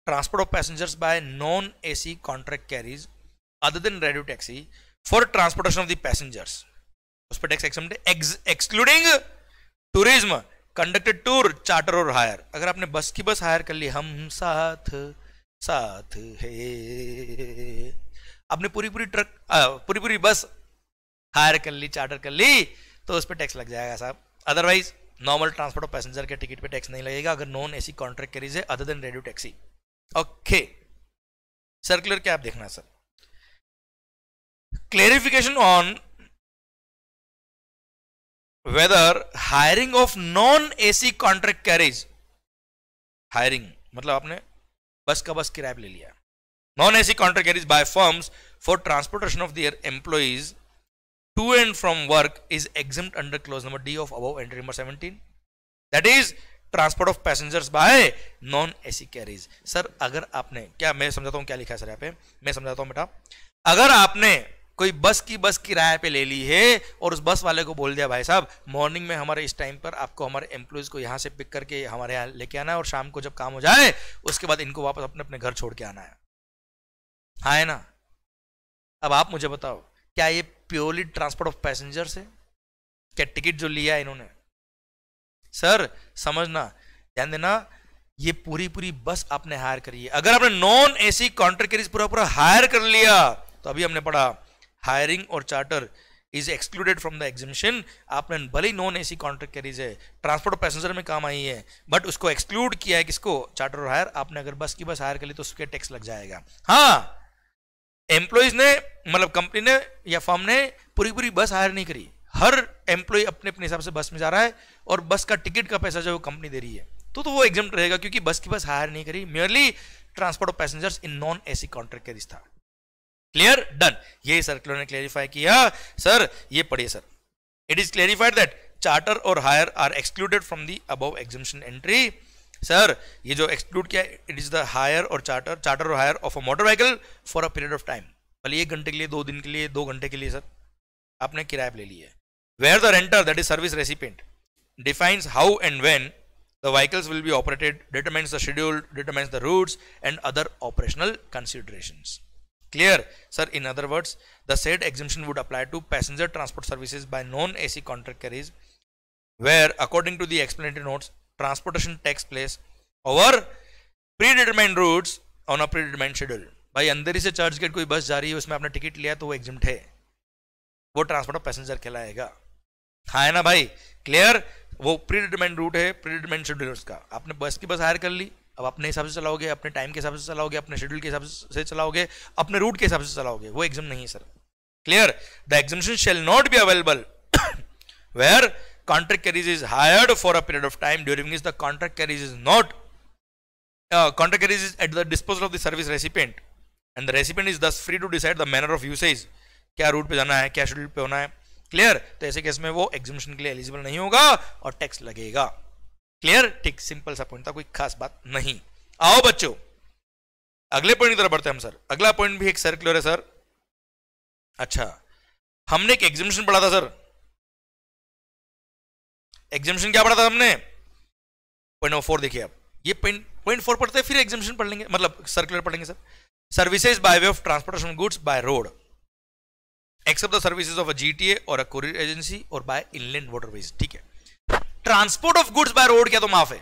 transport of passengers by non AC contract carriage other than radio taxi for transportation of the passengers उस पर टैक्स एक्सम excluding tourism conducted tour charter और हायर अगर आपने बस की बस हायर कर ली हम साथ साथ है आपने पूरी पूरी ट्रक पूरी पूरी बस हायर कर ली चार्टर कर ली तो उस पर टैक्स लग जाएगा साहब otherwise normal transport of passenger के टिकट पे टैक्स नहीं लगेगा अगर नॉन एसी कॉन्ट्रैक्ट करीज है other than radio taxi okay circular क्या आप देखना sir clarification on whether hiring of non AC contract carriage hiring मतलब आपने बस का बस किराया ले लिया non AC contract carriage by firms for transportation of their employees to and from work is exempt under clause number D of above entry number 17. That is transport of passengers by non AC carriage sir अगर आपने क्या मैं समझाता हूँ क्या लिखा है sir यहाँ पे मैं समझाता हूँ बेटा अगर आपने कोई बस की बस किराए पे ले ली है और उस बस वाले को बोल दिया भाई साहब मॉर्निंग में हमारे इस टाइम पर आपको हमारे एम्प्लॉयज़ को यहाँ से पिक करके हमारे यहाँ लेके आना है और शाम को जब काम हो जाए उसके बाद इनको वापस अपने अपने घर छोड़ के आना है हाँ है ना अब आप मुझे बताओ क्या ये प्योरली ट्रांसपोर्ट ऑफ पैसेंजर से क्या टिकट जो लिया है इन्होंने सर समझना ध्यान देना ये पूरी पूरी बस आपने हायर करी है अगर आपने नॉन एसी कॉन्ट्रैक्ट करी पूरा पूरा हायर कर लिया तो अभी हमने पढ़ा हायरिंग और charter is excluded from the exhibition आपने भले ही नॉन एसी कॉन्ट्रैक्ट करीज है ट्रांसपोर्ट और पैसेंजर में काम आई है बट उसको एक्सक्लूड किया है किसको चार्टर और हायर आपने अगर बस की बस हायर कर ली तो उसके टैक्स लग जाएगा हाँ एम्प्लॉयज ने मतलब कंपनी ने या फर्म ने पूरी पूरी बस हायर नहीं करी हर एम्प्लॉय अपने अपने हिसाब से बस में जा रहा है और बस का टिकट का पैसा जो कंपनी दे रही है तो तो वो एग्जाम रहेगा क्योंकि बस की बस हायर नहीं करी merely transport of passengers in non AC contract के रिश्ता क्लियर डन ये सर्कुलर ने क्लियरिफाई किया सर ये पढ़िए sir it is clarified that charter और hire are excluded from the above exemption entry sir ये जो एक्सक्लूड किया इट इज द हायर और चार्टर चार्टर और hire of a motor vehicle for a period of time भले एक घंटे के लिए दो दिन के लिए दो घंटे के लिए सर आपने किराया ले लिया है where the renter that is service recipient defines how and when the vehicles will be operated determines the schedule determines the routes and other operational consideration clear sir in other words the said exhibition would apply to passenger transport services by non AC C contractor is where according to the explanatory notes transportation takes place over predetermined routes on a predetermined schedule. भाई अंदर ही से church gate कोई बस जा रही है उसमें आपने टिकट लिया तो वो एग्जिम्ट है वो ट्रांसपोर्ट ऑफ पैसेंजर कहलाएगा हाँ है ना भाई क्लियर वो प्रीडिटमेंट रूट है प्रीडिटमेंट शेड्यूल उसका आपने बस की बस हायर कर ली अब अपने हिसाब से चलाओगे अपने टाइम के हिसाब से चलाओगे अपने शेड्यूल के हिसाब से चलाओगे अपने रूट के हिसाब से चलाओगे वो एग्जाम नहीं है sir clear the exemption shall not be available where contract carriage is hired for a period of time during which the contract carriage is not uh, contract carriage is at the disposal of the service recipient and the recipient is thus free to decide the manner of usage क्या route पे जाना है क्या schedule पे होना है clear तो ऐसे केस में वो एग्जिबिशन के लिए एलिजिबल नहीं होगा और टैक्स लगेगा क्लियर ठीक सिंपल सा पॉइंट था कोई खास बात नहीं आओ बच्चों अगले पॉइंट की तरफ बढ़ते हैं हम सर अगला पॉइंट भी एक सर्कुलर है सर अच्छा हमने एक एग्जिबिशन पढ़ा था सर एग्जामेशन क्या पढ़ा था हमने पॉइंट नंबर फोर देखिए आप ये पॉइंट पॉइंट फोर पढ़ते हैं फिर एग्जामेशन पढ़ लेंगे मतलब सर्कुलर पढ़ेंगे sir services by way of transportation goods by road except the services of a GTA और अ कोरियर एजेंसी और बाय इनलैंड वाटरवेज ठीक है transport of goods by road क्या तो माफ है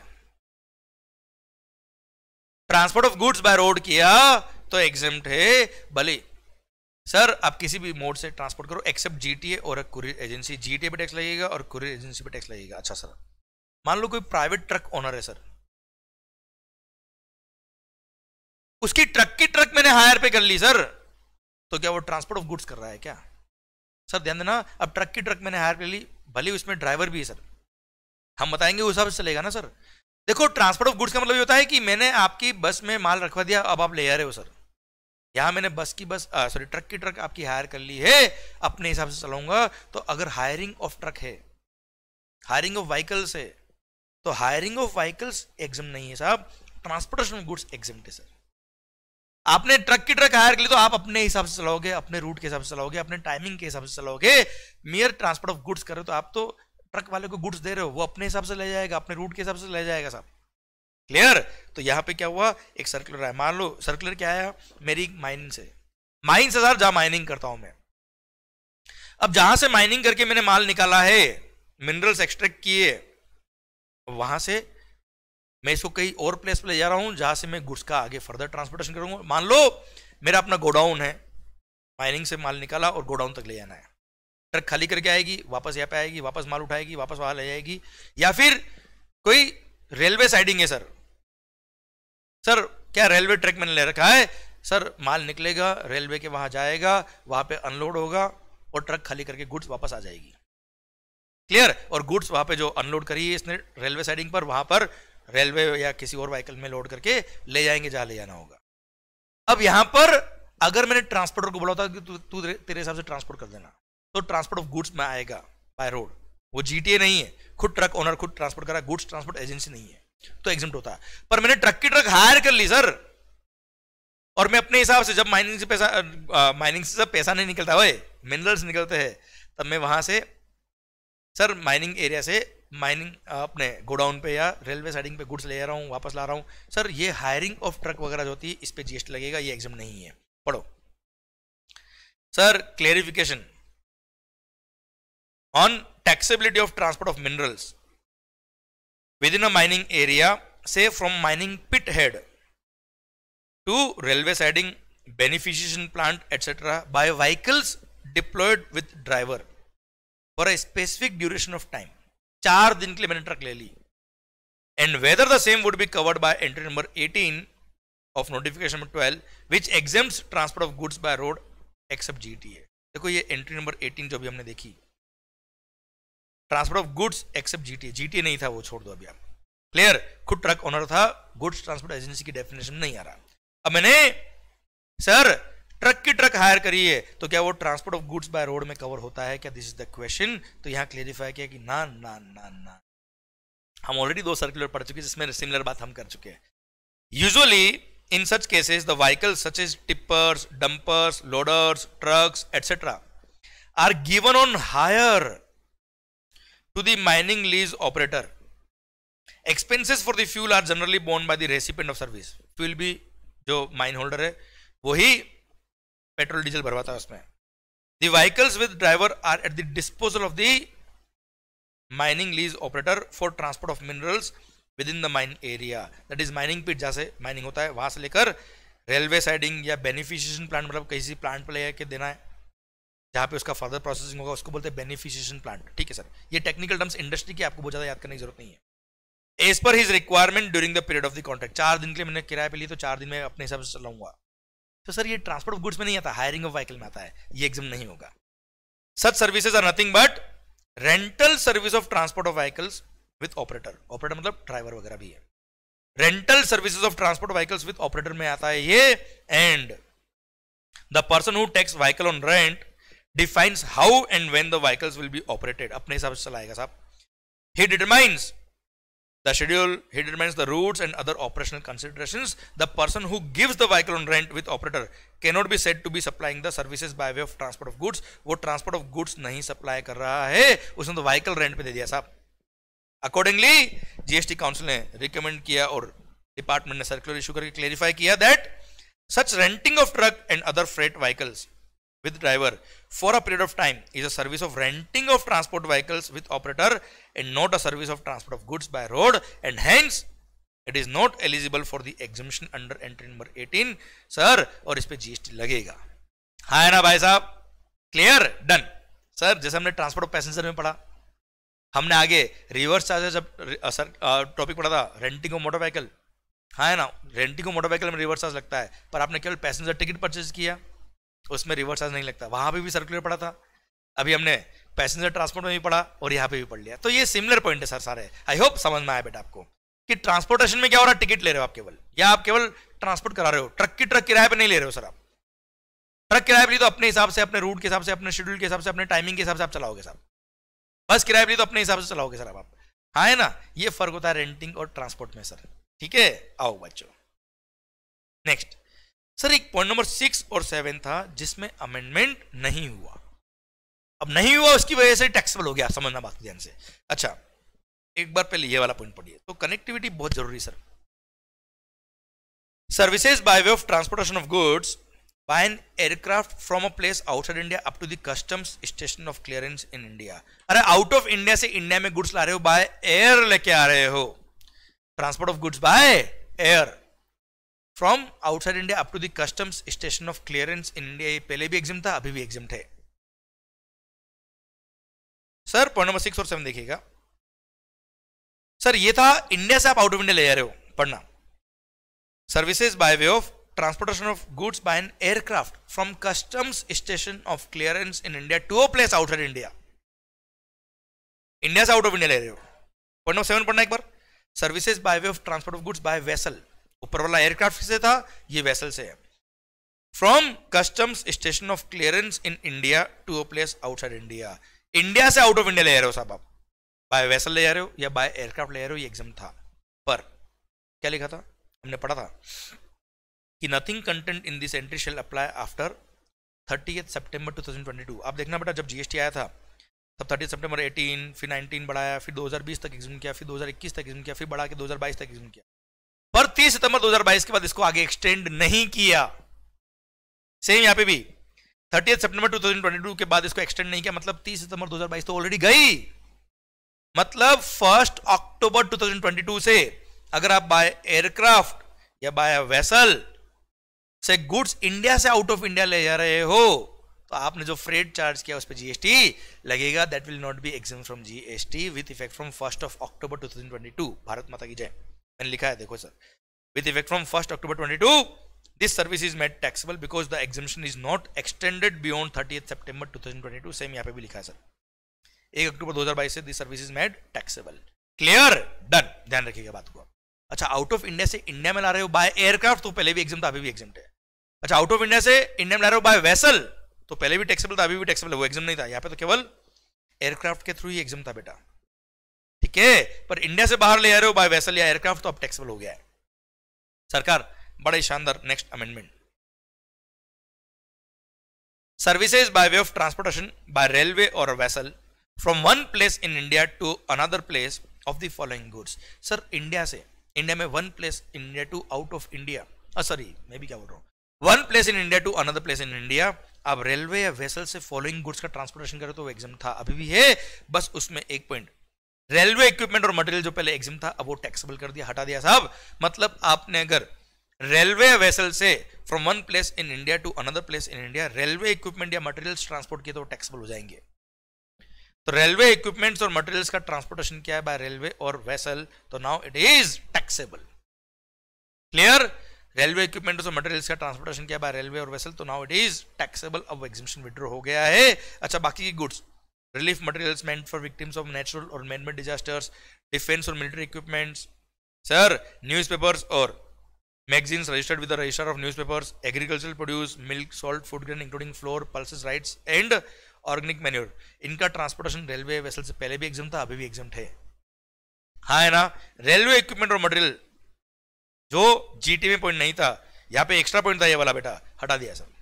transport of goods by road किया तो एग्जेप्ट है भले सर आप किसी भी मोड से ट्रांसपोर्ट करो एक्सेप्ट जीटीए और कुरियर एजेंसी जीटीए पे टैक्स लगेगा और कुरियर एजेंसी पे टैक्स लगेगा अच्छा सर मान लो कोई प्राइवेट ट्रक ओनर है सर उसकी ट्रक की ट्रक मैंने हायर पे कर ली सर तो क्या वो ट्रांसपोर्ट ऑफ गुड्स कर रहा है क्या सर ध्यान देना अब ट्रक की ट्रक मैंने हायर कर ली भले उसमें ड्राइवर भी है सर हम बताएंगे उस हिसाब से चलेगा ना सर देखो ट्रांसपोर्ट ऑफ गुड्स का मतलब ये होता है कि मैंने आपकी बस में माल रखवा दिया अब आप ले आ रहे हो सर यहां मैंने बस की बस सॉरी ट्रक की ट्रक आपकी हायर कर ली है अपने हिसाब से चलाऊंगा तो अगर हायरिंग ऑफ ट्रक है हायरिंग ऑफ व्हीकल्स है तो हायरिंग ऑफ व्हीकल्स एग्जाम नहीं है साहब ट्रांसपोर्टेशन गुड्स एग्जाम है सर आपने ट्रक की ट्रक हायर कर ली तो आप अपने हिसाब से चलाओगे अपने रूट के हिसाब से चलाओगे अपने टाइमिंग के हिसाब से चलाओगे मेयर ट्रांसपोर्ट ऑफ गुड्स कर रहे हो तो आप तो ट्रक वाले को गुड्स दे रहे हो वो अपने हिसाब से ले जाएगा अपने रूट के हिसाब से ले जाएगा साहब क्लियर तो यहाँ पे क्या हुआ एक सर्कुलर आया मान लो सर्कुलर क्या आया मेरी माइनिंग से माइनिंग से सर जहां माइनिंग करता हूं मैं अब जहां से माइनिंग करके मैंने माल निकाला है मिनरल्स एक्सट्रैक्ट किए वहां से मैं इसको कहीं और प्लेस पर ले जा रहा हूं जहां से मैं गुड्स का आगे फर्दर ट्रांसपोर्टेशन करूंगा मान लो मेरा अपना गोडाउन है माइनिंग से माल निकाला और गोडाउन तक ले जाना है ट्रक खाली करके आएगी वापस यहाँ पे आएगी वापस माल उठाएगी वापस वहां ले जाएगी या फिर कोई रेलवे साइडिंग है सर सर क्या रेलवे ट्रैक मैंने ले रखा है सर माल निकलेगा रेलवे के वहां जाएगा वहां पे अनलोड होगा और ट्रक खाली करके गुड्स वापस आ जाएगी क्लियर और गुड्स वहां पे जो अनलोड करी है इसने रेलवे साइडिंग पर वहां पर रेलवे या किसी और व्हीकल में लोड करके ले जाएंगे जहां ले जाना होगा अब यहां पर अगर मैंने ट्रांसपोर्टर को बोला था कि तू, तू तेरे हिसाब से ट्रांसपोर्ट कर देना तो ट्रांसपोर्ट ऑफ गुड्स में आएगा बाय रोड वो जीटीए नहीं है खुद ट्रक ओनर खुद ट्रांसपोर्ट करा गुड्स ट्रांसपोर्ट एजेंसी नहीं है तो एग्जिट होता है पर मैंने ट्रक की ट्रक हायर कर ली सर और मैं अपने हिसाब से जब माइनिंग से पैसा माइनिंग से सब पैसा नहीं निकलता है मिनरल्स निकलते हैं तब मैं वहां से सर माइनिंग एरिया से माइनिंग अपने गोडाउन पे या रेलवे साइडिंग पे गुड्स ले रहा हूँ वापस ला रहा हूँ सर ये हायरिंग ऑफ ट्रक वगैरह जो होती है इस पर जीएसटी लगेगा ये एग्जाम नहीं है पढ़ो sir clarification on taxability of transport of minerals within a mining area, say from mining pit head to railway siding, beneficiation plant, etc., by vehicles deployed with driver for a specific duration of time. चार दिन के लिए मैंने truck ले ली and whether the same would be covered by entry number 18 of notification number 12 which exempts transport of goods by road except GTA देखो ये entry number 18 जो भी हमने देखी transport of goods except GTA GTA नहीं था वो छोड़ दो अभी आप क्लियर खुद ट्रक ओनर था गुड्स ट्रांसपोर्ट एजेंसी की डेफिनेशन नहीं आ रहा अब मैंने सर ट्रक की ट्रक हायर करी है तो क्या वो transport of goods by road में कवर होता है क्या दिस इज द क्वेश्चन तो यहाँ क्लियरिफाई किया कि ना ना ना ना हम ऑलरेडी दो सर्कुलर पढ़ चुके हैं जिसमें सिमिलर बात हम कर चुके हैं usually in such cases the vehicles such as tippers dumpers loaders trucks etcetera are given on hire to the mining lease operator. Expenses for the fuel are generally borne by the recipient of service. Fuel भी जो mine holder है वही petrol diesel भरवाता है उसमें the vehicles with driver are at the disposal of the mining lease operator for transport of minerals within the mine area that is mining pit जहाँ से mining होता है वहाँ से लेकर रेलवे साइडिंग या बेनिफिशिएशन प्लांट मतलब किसी प्लांट पर लेकर देना है जहाँ पे उसका फर्दर प्रोसेसिंग होगा उसको बोलते हैं बेनिफिशिएशन प्लांट ठीक है सर ये टेक्निकल टर्म्स इंडस्ट्री की आपको बहुत ज्यादा याद करने की जरूरत नहीं है as per his requirement during the period of the contract चार दिन के लिए मैंने किराया पे ली तो चार दिन में अपने हिसाब से चलाऊंगा तो सर ये ट्रांसपोर्ट ऑफ गुड्स में नहीं आता हायरिंग ऑफ व्हीकल में आता है ये एग्जाम नहीं होगा such services are nothing but rental service of transport of vehicles with operator operator मतलब ड्राइवर वगैरह भी है rental services of transport vehicles with operator में आता है ये and the person who takes vehicle on rent defines how and when the vehicles will be operated अपने हिसाब से चलाएगा साहब ही डिटरमाइंस द शेड्यूल ही determines the routes and other operational consideration the person who gives the vehicle on rent with operator can not be said to be supplying the services by way of transport of goods वो transport of goods नहीं supply कर रहा है उसने तो vehicle rent पर दे दिया साहब अकॉर्डिंगली जीएसटी काउंसिल ने रिकमेंड किया और डिपार्टमेंट ने सर्कुलर इशू करके क्लेरिफाई किया that such renting of truck and other freight vehicles with driver for a period of time is a service of renting of transport vehicles with operator and not a service of transport of goods by road and hence it is not eligible for the exemption under entry number 18 sir और इस पे GST लगेगा हाँ है ना भाई साहब clear done sir जैसे हमने ट्रांसपोर्ट ऑफ पैसेंजर में पढ़ा हमने आगे रिवर्स चार्जेस जब सर टॉपिक पढ़ा था रेंटिंग ऑफ मोटरसाइकिल हाँ है ना रेंटिंग ऑफ मोटरसाइकिल में रिवर्स चार्ज लगता है पर आपने केवल पैसेंजर टिकट परचेज किया उसमें रिवर्स चार्ज नहीं लगता वहां पर भी सर्कुलर पड़ा था अभी हमने पैसेंजर ट्रांसपोर्ट में भी पढ़ा और यहाँ पे भी पढ़ लिया तो ये सिमिलर पॉइंट है सर सारे आई होप समझ में आया बेटा आपको कि ट्रांसपोर्टेशन में क्या हो रहा है टिकट ले रहे हो आप केवल या आप केवल ट्रांसपोर्ट करा रहे हो ट्रक की ट्रक किराए पे नहीं ले रहे हो सर आप ट्रक किराए पे ली तो अपने हिसाब से अपने रूट के हिसाब से अपने शेड्यूल के हिसाब से अपने टाइमिंग के हिसाब से आप चलाओगे सर बस किराए पे ली तो अपने हिसाब से चलाओगे सर आप हाँ है ना ये फर्क होता है रेंटिंग और ट्रांसपोर्ट में सर ठीक है आओ बच्चों नेक्स्ट सर एक पॉइंट नंबर सिक्स और सेवन था जिसमें अमेंडमेंट नहीं हुआ अब नहीं हुआ उसकी वजह से टैक्सेबल हो गया समझना बात ध्यान से अच्छा एक बार पहले ये वाला पॉइंट पढ़िए तो कनेक्टिविटी बहुत जरूरी sir services by way of transportation of goods by an aircraft from a place outside India up to the customs station of clearance in India अरे आउट ऑफ इंडिया से इंडिया में goods ला रहे हो by air लेके आ रहे हो transport of goods by air from outside India up to the customs station of clearance in India ये पहले भी एग्जाम था अभी भी एग्जाम है सर पॉइंट नंबर सिक्स और सेवन देखिएगा सर ये था इंडिया से आप आउट ऑफ इंडिया ले जा रहे हो पढ़ना services by way of transportation of goods by an aircraft from customs station of clearance in India to a place outside India India से आउट ऑफ इंडिया ले रहे हो पॉइंट नंबर सेवन पढ़ना एक बार services by way of transport of goods by vessel ऊपर वाला aircraft से था ये वेसल से है from customs station of clearance in India to a place outside India India से आउट ऑफ इंडिया ले रहे हो साहब आप बाय वेसल ले जा रहे हो या बाय एयरक्राफ्ट ले जा रहे हो ये एग्जाम था पर क्या लिखा था हमने पढ़ा था कि nothing contained in this entry shall apply after thirty twenty two आप देखना बेटा जब जीएसटी आया था तब थर्टी सेप्टेम्बर एटीन फिर नाइनटीन बढ़ाया फिर दो हज़ार बीस तक एग्जाम किया फिर दो हज़ार इक्कीस तक एग्जाम किया फिर बढ़ा के दो हज़ार बाईस तक एग्जाम किया पर 30 सितंबर 2022 के बाद इसको आगे एक्सटेंड नहीं किया सेम यहां पे भी 30 सितंबर 2022 के बाद इसको एक्सटेंड नहीं किया मतलब 30 सितंबर 2022 तो ऑलरेडी गई मतलब फर्स्ट अक्टूबर 2022 से अगर आप बाय एयरक्राफ्ट या बाय वेसल से गुड्स इंडिया से आउट ऑफ इंडिया ले जा रहे हो तो आपने जो फ्रेड चार्ज किया उस पर जीएसटी लगेगा that will not be exam from GST with effect from first of October 2022 Bharat माता की जय मैंने लिखा है देखो sir with effect from first October twenty two this service is made taxable because the exemption is not extended beyond thirty September two thousand twenty two same यहाँ पे भी लिखा है सर एक अक्टूबर दो हज़ार बाईस से this service is made taxable clear done ध्यान रखिएगा बात को अच्छा आउट ऑफ इंडिया से इंडिया में ला रहे हो बाय एयरक्राफ्ट तो पहले भी एग्जाम था अभी भी एग्जाम है अच्छा आउट ऑफ इंडिया से इंडिया में ला रहे हो बाय वेसल तो पहले भी टैक्सेबल था अभी भी टैक्सेबल वो एग्जाम नहीं था यहाँ पे तो केवल एयरक्राफ्ट के थ्रू ही एग्जाम था बेटा ठीक है पर इंडिया से बाहर ले आ रहे हो बाय वैसल या एयरक्राफ्ट तो अब टैक्सेबल हो गया है सरकार बड़े शानदार next amendment services by way of transportation by railway और vessel from one place in India to another place of the following goods sir India से इंडिया में one place in India to out of India sorry मैं भी क्या बोल रहा हूँ one place in India to another place in India आप railway या वेसल से फॉलोइंग गुड्स का ट्रांसपोर्टेशन करें तो वो एग्जाम था अभी भी है बस उसमें एक पॉइंट रेलवे इक्विपमेंट और मटेरियल जो पहले एग्जिम था अब वो टैक्सेबल कर दिया हटा दिया साहब मतलब आपने अगर रेलवे वेसल से from one place in India to another place in India railway equipment या मटेरियल्स ट्रांसपोर्ट किए तो टैक्सेबल हो जाएंगे तो रेलवे इक्विपमेंट्स और मटेरियल्स का ट्रांसपोर्टेशन किया है बाय रेलवे और वेसल तो now it is taxable clear railway equipment और मटेरियल्स का ट्रांसपोर्टेशन किया बाय रेलवे और वेसल तो नाउ इट इज टैक्सेबल अब एग्जिमिशन विड्रो हो गया है अच्छा बाकी goods relief materials meant for victims of natural or man-made disasters, defense or military equipments. Sir, newspapers or magazines registered with the register of newspapers, agricultural produce, milk, salt, food grain including flour, pulses, rice and organic manure इनका transportation railway vessel से पहले भी exempt था अभी भी exempt है हाँ है ना रेलवे इक्विपमेंट और मटेरियल जो जीटी में पॉइंट नहीं था यहाँ पे एक्स्ट्रा पॉइंट था ये वाला बेटा हटा दिया सर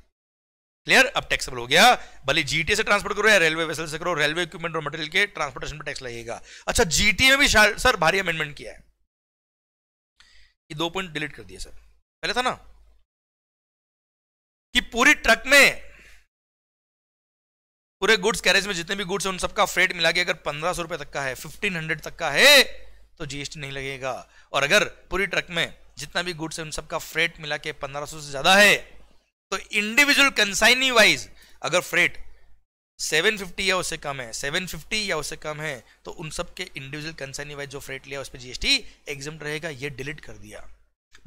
क्लियर अब टैक्सेबल हो गया भले जीटीए से ट्रांसपोर्ट करो या रेलवे वेसल से करो रेलवे इक्विपमेंट और मटेरियल के ट्रांसपोर्टेशन पर टैक्स लगेगा अच्छा जीटीए में भी सर भारी अमेंडमेंट किया है ये दो पॉइंट डिलीट कर दिया सर पहले था ना कि पूरी ट्रक में पूरे गुड्स कैरेज में जितने भी गुड्स उन सबका फ्रेट मिला के अगर पंद्रह सौ रुपए तक का है फिफ्टीन हंड्रेड तक का है तो जीएसटी नहीं लगेगा और अगर पूरी ट्रक में जितना भी गुड्स है उन सबका फ्रेट मिला के पंद्रह सौ से ज्यादा है तो इंडिविजुअल कंसाइनी वाइज अगर फ्रेट 750 या उससे कम है 750 या उससे कम है तो उन सब के इंडिविजुअल कंसाइनी वाइज जो फ्रेट लिया उस पर जीएसटी एग्जाम रहेगा ये डिलीट कर दिया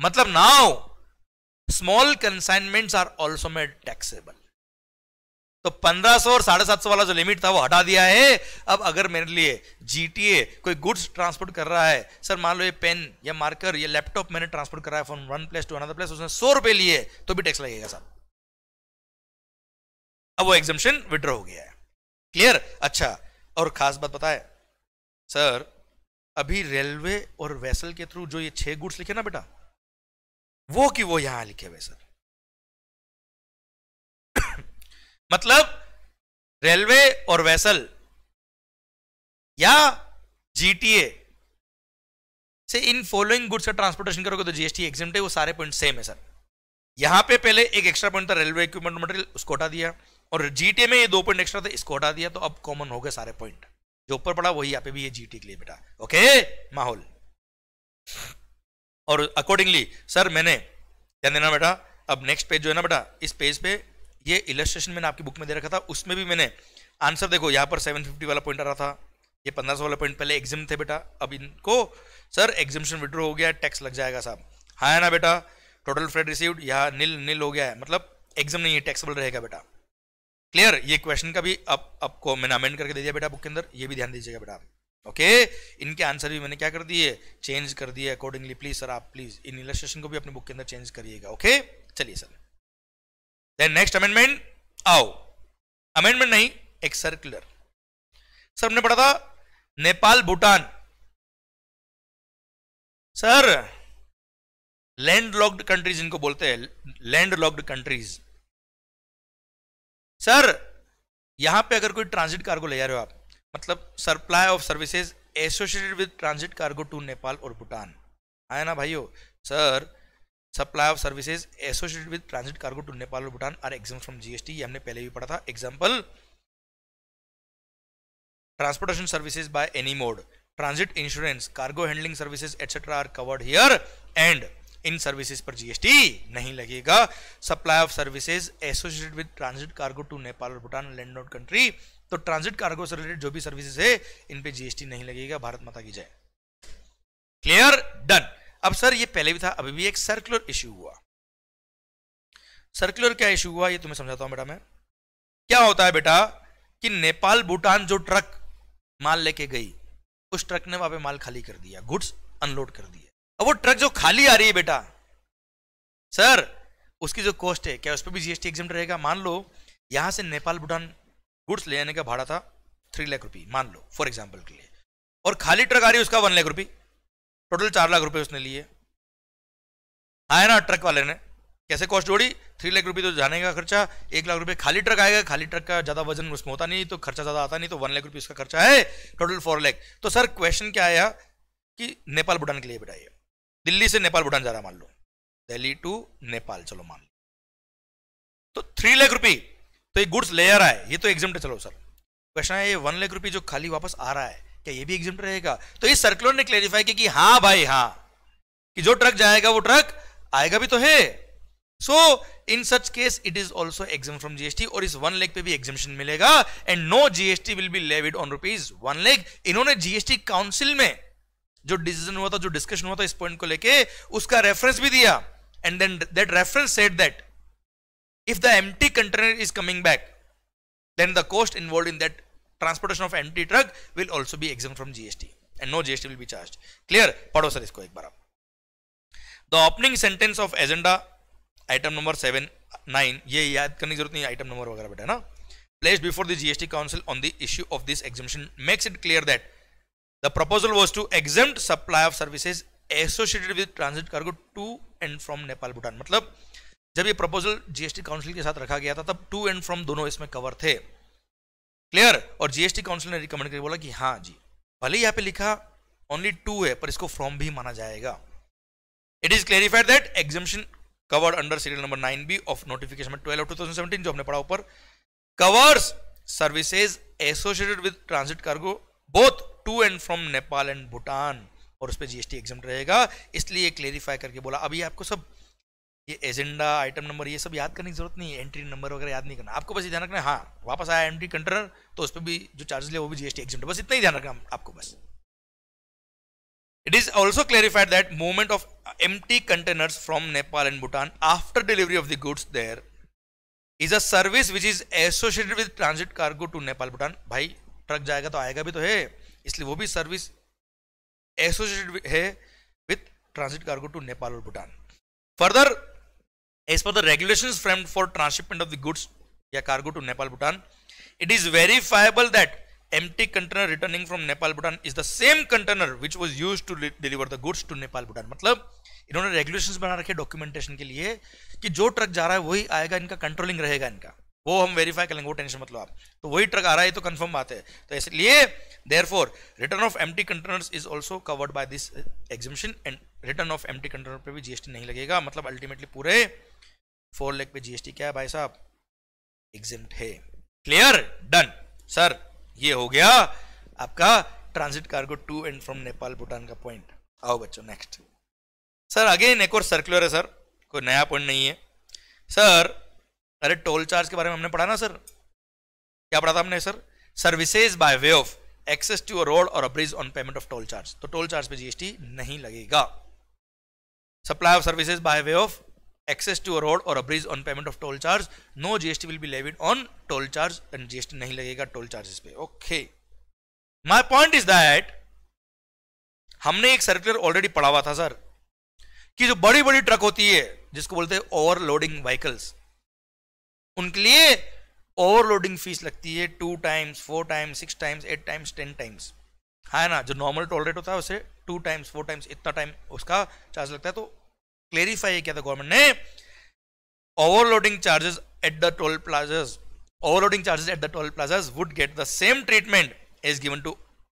मतलब now small consignments are also made taxable तो 1500 और साढ़े सात वाला जो लिमिट था वो हटा दिया है अब अगर मेरे लिए जी कोई गुड्स ट्रांसपोर्ट कर रहा है सर मान लो ये पेन या मार्कर या लैपटॉप मैंने ट्रांसपोर्ट करा है from one place to another place उसने सौ रुपए लिए तो भी टैक्स लगेगा सर अब वो एग्जामेशन विड्रॉ हो गया है क्लियर अच्छा और खास बात बताए सर अभी रेलवे और वैसल के थ्रू जो ये छह गुड्स लिखे ना बेटा वो कि वो यहां लिखे हुए सर मतलब रेलवे और वैसल या जीटीए से इन फॉलोइंग गुड्स का ट्रांसपोर्टेशन करोगे तो जीएसटी एग्जाम है वो सारे पॉइंट सेम है सर यहां पे पहले एक एक्स्ट्रा पॉइंट था रेलवे इक्विपमेंट मटेरियल उसको हटा दिया और जीटीए में ये दो पॉइंट एक्स्ट्रा था इसको हटा दिया तो अब कॉमन हो गए सारे पॉइंट जो ऊपर पड़ा वही यहाँ पे भी ये जीटी के लिए बेटा ओके माहौल और अकॉर्डिंगली सर मैंने ध्यान देना बेटा अब नेक्स्ट पेज जो है ना बेटा इस पेज पे ये इलस्ट्रेशन मैंने आपकी बुक में दे रखा था उसमें भी मैंने आंसर देखो यहाँ पर 750 वाला पॉइंट आ रहा था ये 1500 वाला पॉइंट पहले एग्जाम थे बेटा अब इनको सर एग्जामेशन विड्रो हो गया टैक्स लग जाएगा साहब हाँ है ना बेटा टोटल फ्रेड रिसीव्ड यहाँ नील नील हो गया है मतलब एग्जाम नहीं है टैक्सेबल रहेगा बेटा क्लियर ये क्वेश्चन का भी अब आपको मैंने अमेंड करके दे दिया बेटा बुक के अंदर ये भी ध्यान दीजिएगा बेटा ओके इनके आंसर भी मैंने क्या कर दिए चेंज कर दिए अकॉर्डिंगली प्लीज सर आप प्लीज इन इलेस्ट्रेशन को भी अपने बुक के अंदर चेंज करिएगा ओके चलिए सर देन नेक्स्ट अमेंडमेंट आओ अमेंडमेंट नहीं एक सर्कुलर सर हमने पढ़ा था Nepal Bhutan sir landlocked countries इनको बोलते हैं लैंड लॉक्ड कंट्रीज सर यहां पे अगर कोई ट्रांजिट कार्गो ले जा रहे हो आप मतलब supply of services associated with transit cargo to Nepal और भूटान आया ना भाइयों sir supply of services associated with transit cargo to Nepal और Bhutan are exempt from GST ये हमने पहले भी पढ़ा था example transportation services by any mode transit insurance cargo handling services etcetera are covered here and इन सर्विसेज पर जीएसटी नहीं लगेगा supply of services associated with transit cargo to Nepal और भूटान लैंड नोट कंट्री तो ट्रांसिट कार्गो से related जो भी services है इन पे जीएसटी नहीं लगेगा भारत माता की जय क्लियर डन अब सर ये पहले भी था अभी भी एक सर्कुलर इश्यू हुआ सर्कुलर क्या इश्यू हुआ ये तुम्हें समझाता हूं बेटा मैं क्या होता है बेटा कि नेपाल भूटान जो ट्रक माल लेके गई उस ट्रक ने वहां पे माल खाली कर दिया गुड्स अनलोड कर दिया अब वो ट्रक जो खाली आ रही है बेटा सर उसकी जो कॉस्ट है क्या उस पर भी जीएसटी एग्जाम रहेगा मान लो यहां से नेपाल भूटान गुड्स ले जाने का भाड़ा था थ्री लाख रुपये मान लो फॉर एग्जाम्पल के लिए और खाली ट्रक आ रही है उसका वन लाख रुपये टोटल चार लाख रुपए उसने लिए आया हाँ ना ट्रक वाले ने कैसे कॉस्ट जोड़ी थ्री लाख रुपए तो जाने का खर्चा एक लाख रुपए खाली ट्रक आएगा खाली ट्रक का ज़्यादा वजन उसमें होता नहीं तो खर्चा ज़्यादा आता नहीं तो वन लाख रुपये उसका खर्चा है टोटल फोर लाख तो सर क्वेश्चन क्या आया कि नेपाल भूटान के लिए बेटा ये दिल्ली से नेपाल भूटान जा रहा मान लो दिल्ली टू नेपाल चलो मान लो तो थ्री लाख रुपये तो ये गुड्स ले आ रहा है ये तो एग्जाम चलो सर क्वेश्चन है ये वन लाख रुपये जो खाली वापस आ रहा है क्या ये भी एग्जिम रहेगा तो इस सर्कुलर ने क्लैरिफाई किया कि हाँ भाई हाँ कि जो ट्रक जाएगा वो ट्रक आएगा भी तो है so in such case it is also exempt from GST और इस वन लेग पे भी एग्जामेशन मिलेगा and no GST will be levied on rupees one leg इन्होंने जीएसटी काउंसिल में जो डिसीजन हुआ था जो डिस्कशन हुआ था इस पॉइंट को लेके उसका रेफरेंस भी दिया and then that reference said that if the empty container is coming back then the cost involve in that transportation of empty truck will also be exam from GST and no GST will be charge clear पढ़ो sir इसको एक बार आप the opening sentence of agenda item number seven nine ये याद करने की जरूरत नहीं आइटम नंबर वगैरह बेटा ना placed before the GST Council on the issue of this exemption makes it clear that the proposal was to exempt supply of services associated with transit cargo to and from Nepal, Bhutan. मतलब जब ये proposal GST Council के साथ रखा गया था तब to and from दोनों इसमें cover थे क्लियर और जीएसटी काउंसिल ने रिकमेंड कर बोला कि हाँ जी भले यहाँ पे लिखा ओनली टू है पर इसको फॉर्म भी माना जाएगा it is clarified that exemption covered under serial number nine B of notification twelve two thousand seventeen जो हमने पढ़ा ऊपर covers services associated with transit cargo both to and from Nepal and Bhutan और उस पर जीएसटी एग्जाम रहेगा इसलिए क्लेरिफाई करके बोला अभी आपको सब ये एजेंडा आइटम नंबर ये सब याद करने की जरूरत नहीं है एंट्री नंबर वगैरह याद नहीं करना आपको बस ये ध्यान रखना है हाँ वापस आया एंट्री कंट्रोलर तो उस पर भी जो चार्जेस लिया वो भी जीएसटी एग्जिम बस इतना ही ध्यान रखना आपको बस it is also also that movement of empty containers from Nepal and Bhutan after delivery of the goods there is a service which is associated with transit cargo to Nepal Bhutan भाई ट्रक जाएगा तो आएगा भी तो है इसलिए वो भी सर्विस एसोसिएटेड है with transit cargo to Nepal और Bhutan further as per the regulations framed for transshipment of the goods या cargo to nepal bhutan it is verifiable that empty container returning from nepal bhutan is the same container which was used to deliver the goods to nepal bhutan मतलब इन्होंने regulations बना रखे documentation के लिए कि जो truck जा रहा है वही आएगा इनका controlling रहेगा इनका वो हम वेरीफाई करेंगे वो टेंशन मतलब आप तो वही ट्रक आ रहा है तो कंफर्म बात है तो इसलिए therefore return of empty containers is also covered by this exemption and return of empty container पर भी जीएसटी नहीं लगेगा मतलब अल्टीमेटली पूरे फोर लेख पे जीएसटी क्या है भाई साहब एग्जिम है क्लियर डन सर ये हो गया आपका transit cargo to and from Nepal Bhutan का पॉइंट आओ बच्चों नेक्स्ट सर अगेन एक और सर्कुलर है सर कोई नया पॉइंट नहीं है सर अरे टोल चार्ज के बारे में हमने पढ़ा ना सर क्या पढ़ा था हमने sir services by way of access to a road और a bridge on payment of toll charge तो टोल चार्ज पे जीएसटी नहीं लगेगा supply of services by way of access to a road और a bridge on payment of toll charge no GST will be levied on toll charge and GST नहीं लगेगा toll charges पे okay my point is that हमने एक circular already पढ़ा हुआ था sir कि जो बड़ी बड़ी ट्रक होती है जिसको बोलते हैं ओवरलोडिंग व्हीकल्स उनके लिए ओवरलोडिंग फीस लगती है two times four times six times eight times ten times है ना जो नॉर्मल टोल रेट होता है उसे टू टाइम्स फोर टाइम्स इतना टाइम उसका चार्ज लगता है तो क्लेरिफाई किया था गवर्नमेंट ने overloading charges at the toll plazas overloading charges at the toll plazas would get the same treatment as given to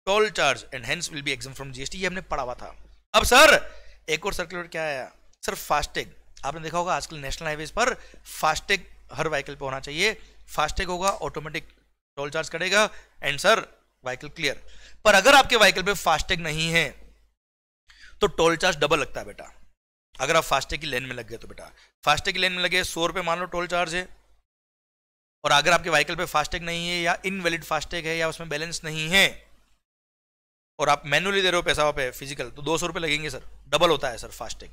toll charge and hence will be exam from GST ये हमने पढ़ा हुआ था अब sir एक और circular क्या आया सर फास्टैग आपने देखा होगा आजकल नेशनल हाईवेज पर फास्टैग हर व्हीकल पे होना चाहिए फास्टैग होगा ऑटोमेटिक टोल चार्ज करेगा एंड सर व्हीकल क्लियर पर अगर आपके व्हीकल पे फास्टैग नहीं है तो टोल चार्ज डबल लगता है बेटा अगर आप फास्टैग की लेन में लग गए तो बेटा फास्टैग की लेन में लगे सौ रुपये मान लो टोल चार्ज है और अगर आपके व्हीकल पे फास्टैग नहीं है या इनवैलिड फास्टैग है या उसमें बैलेंस नहीं है और आप मैनुअली दे रहे हो पैसा वहाँ पे फिजिकल तो दो सौ रुपये लगेंगे सर डबल होता है सर फास्टैग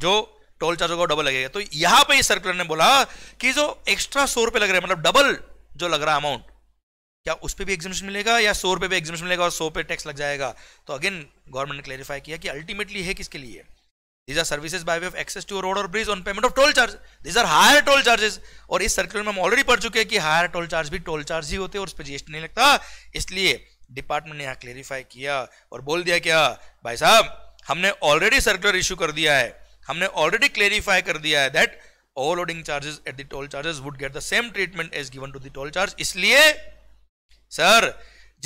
जो टोल चार्ज होगा डबल लगेगा तो यहाँ पे सर्कुलर ने बोला कि जो एक्स्ट्रा सौ रुपये लग रहे हैं मतलब डबल जो लग रहा है अमाउंट क्या उस पर भी एग्जामेशन मिलेगा या सौ रुपये पर एग्जामेशन मिलेगा और सौ पे टैक्स लग जाएगा तो अगेन गवर्नमेंट ने क्लैरिफाई किया कि अल्टीमेटली है किसके लिए these are service by way of access to a road or bridge on payment of toll charge these are higher toll और इस सर्कुलर में हम ऑलरेडी पढ़ चुके हैं कि हायर टोल चार्ज भी टोल चार्ज ही होते हैं और उस पर जीएसटी नहीं लगता इसलिए डिपार्टमेंट ने यहाँ क्लेरिफाई किया और बोल दिया क्या हाँ, भाई साहब हमने ऑलरेडी सर्कुलर इश्यू कर दिया है हमने ऑलरेडी क्लेरिफाई कर दिया है that overloading charges at the toll charges would get the same treatment as given to the toll charge इसलिए सर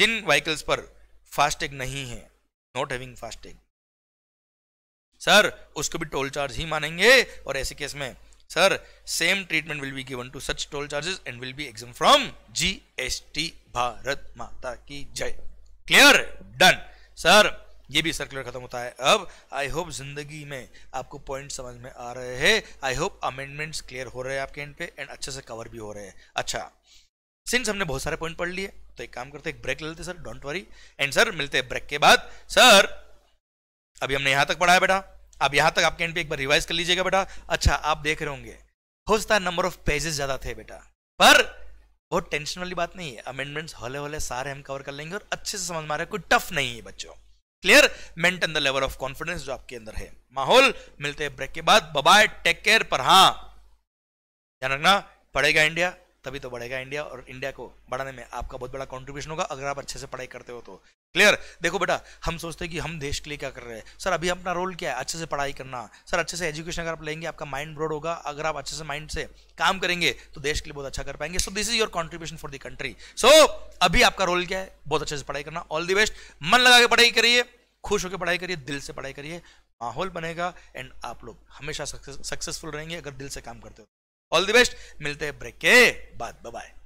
जिन व्हीकल्स पर फास्टैग नहीं है नॉट हैविंग फास्टैग सर उसको भी टोल चार्ज ही मानेंगे और ऐसे केस में sir same treatment will be given to such toll charges and will be exam from GST Bharat माता की जय क्लियर डन सर ये भी सर्कुलर खत्म होता है अब आई होप जिंदगी में आपको पॉइंट समझ में आ रहे हैं आई होप अमेंडमेंट्स क्लियर हो रहे हैं आपके एंड पे एंड अच्छे से कवर भी हो रहे हैं अच्छा सिंस हमने बहुत सारे पॉइंट पढ़ लिए तो एक काम करते एक ब्रेक ले लेते sir don't worry and sir मिलते हैं ब्रेक के बाद सर अभी हमने यहां तक पढ़ा है बेटा अब यहां तक आपके एंड पे एक बार रिवाइज कर लीजिएगा बेटा अच्छा आप देख रहे होंगे हो सकता है नंबर ऑफ पेजेस ज्यादा थे बेटा पर वो टेंशन वाली बात नहीं है अमेंडमेंट्स होले होले सारे हम कवर कर लेंगे और अच्छे से समझ में आ रहा है कोई टफ नहीं है बच्चों clear maintain the level of confidence जो आपके अंदर है माहौल मिलते हैं ब्रेक के बाद बाय टेक केयर पर हाँ ध्यान रखना पड़ेगा इंडिया तभी तो बढ़ेगा इंडिया और इंडिया को बढ़ाने में आपका बहुत बड़ा कॉन्ट्रीब्यूशन होगा अगर आप अच्छे से पढ़ाई करते हो तो क्लियर देखो बेटा हम सोचते हैं कि हम देश के लिए क्या कर रहे हैं सर अभी अपना रोल क्या है अच्छे से पढ़ाई करना सर अच्छे से एजुकेशन अगर आप लेंगे आपका माइंड ब्रॉड होगा अगर आप अच्छे से माइंड से काम करेंगे तो देश के लिए बहुत अच्छा कर पाएंगे so this is your contribution for the country so अभी आपका रोल क्या है बहुत अच्छे से पढ़ाई करना ऑल दी बेस्ट मन लगा के पढ़ाई करिए खुश होकर पढ़ाई करिए दिल से पढ़ाई करिए माहौल बनेगा एंड आप लोग हमेशा सक्सेसफुल रहेंगे अगर दिल से काम करते हो ऑल द बेस्ट मिलते हैं ब्रेक के बाद बाय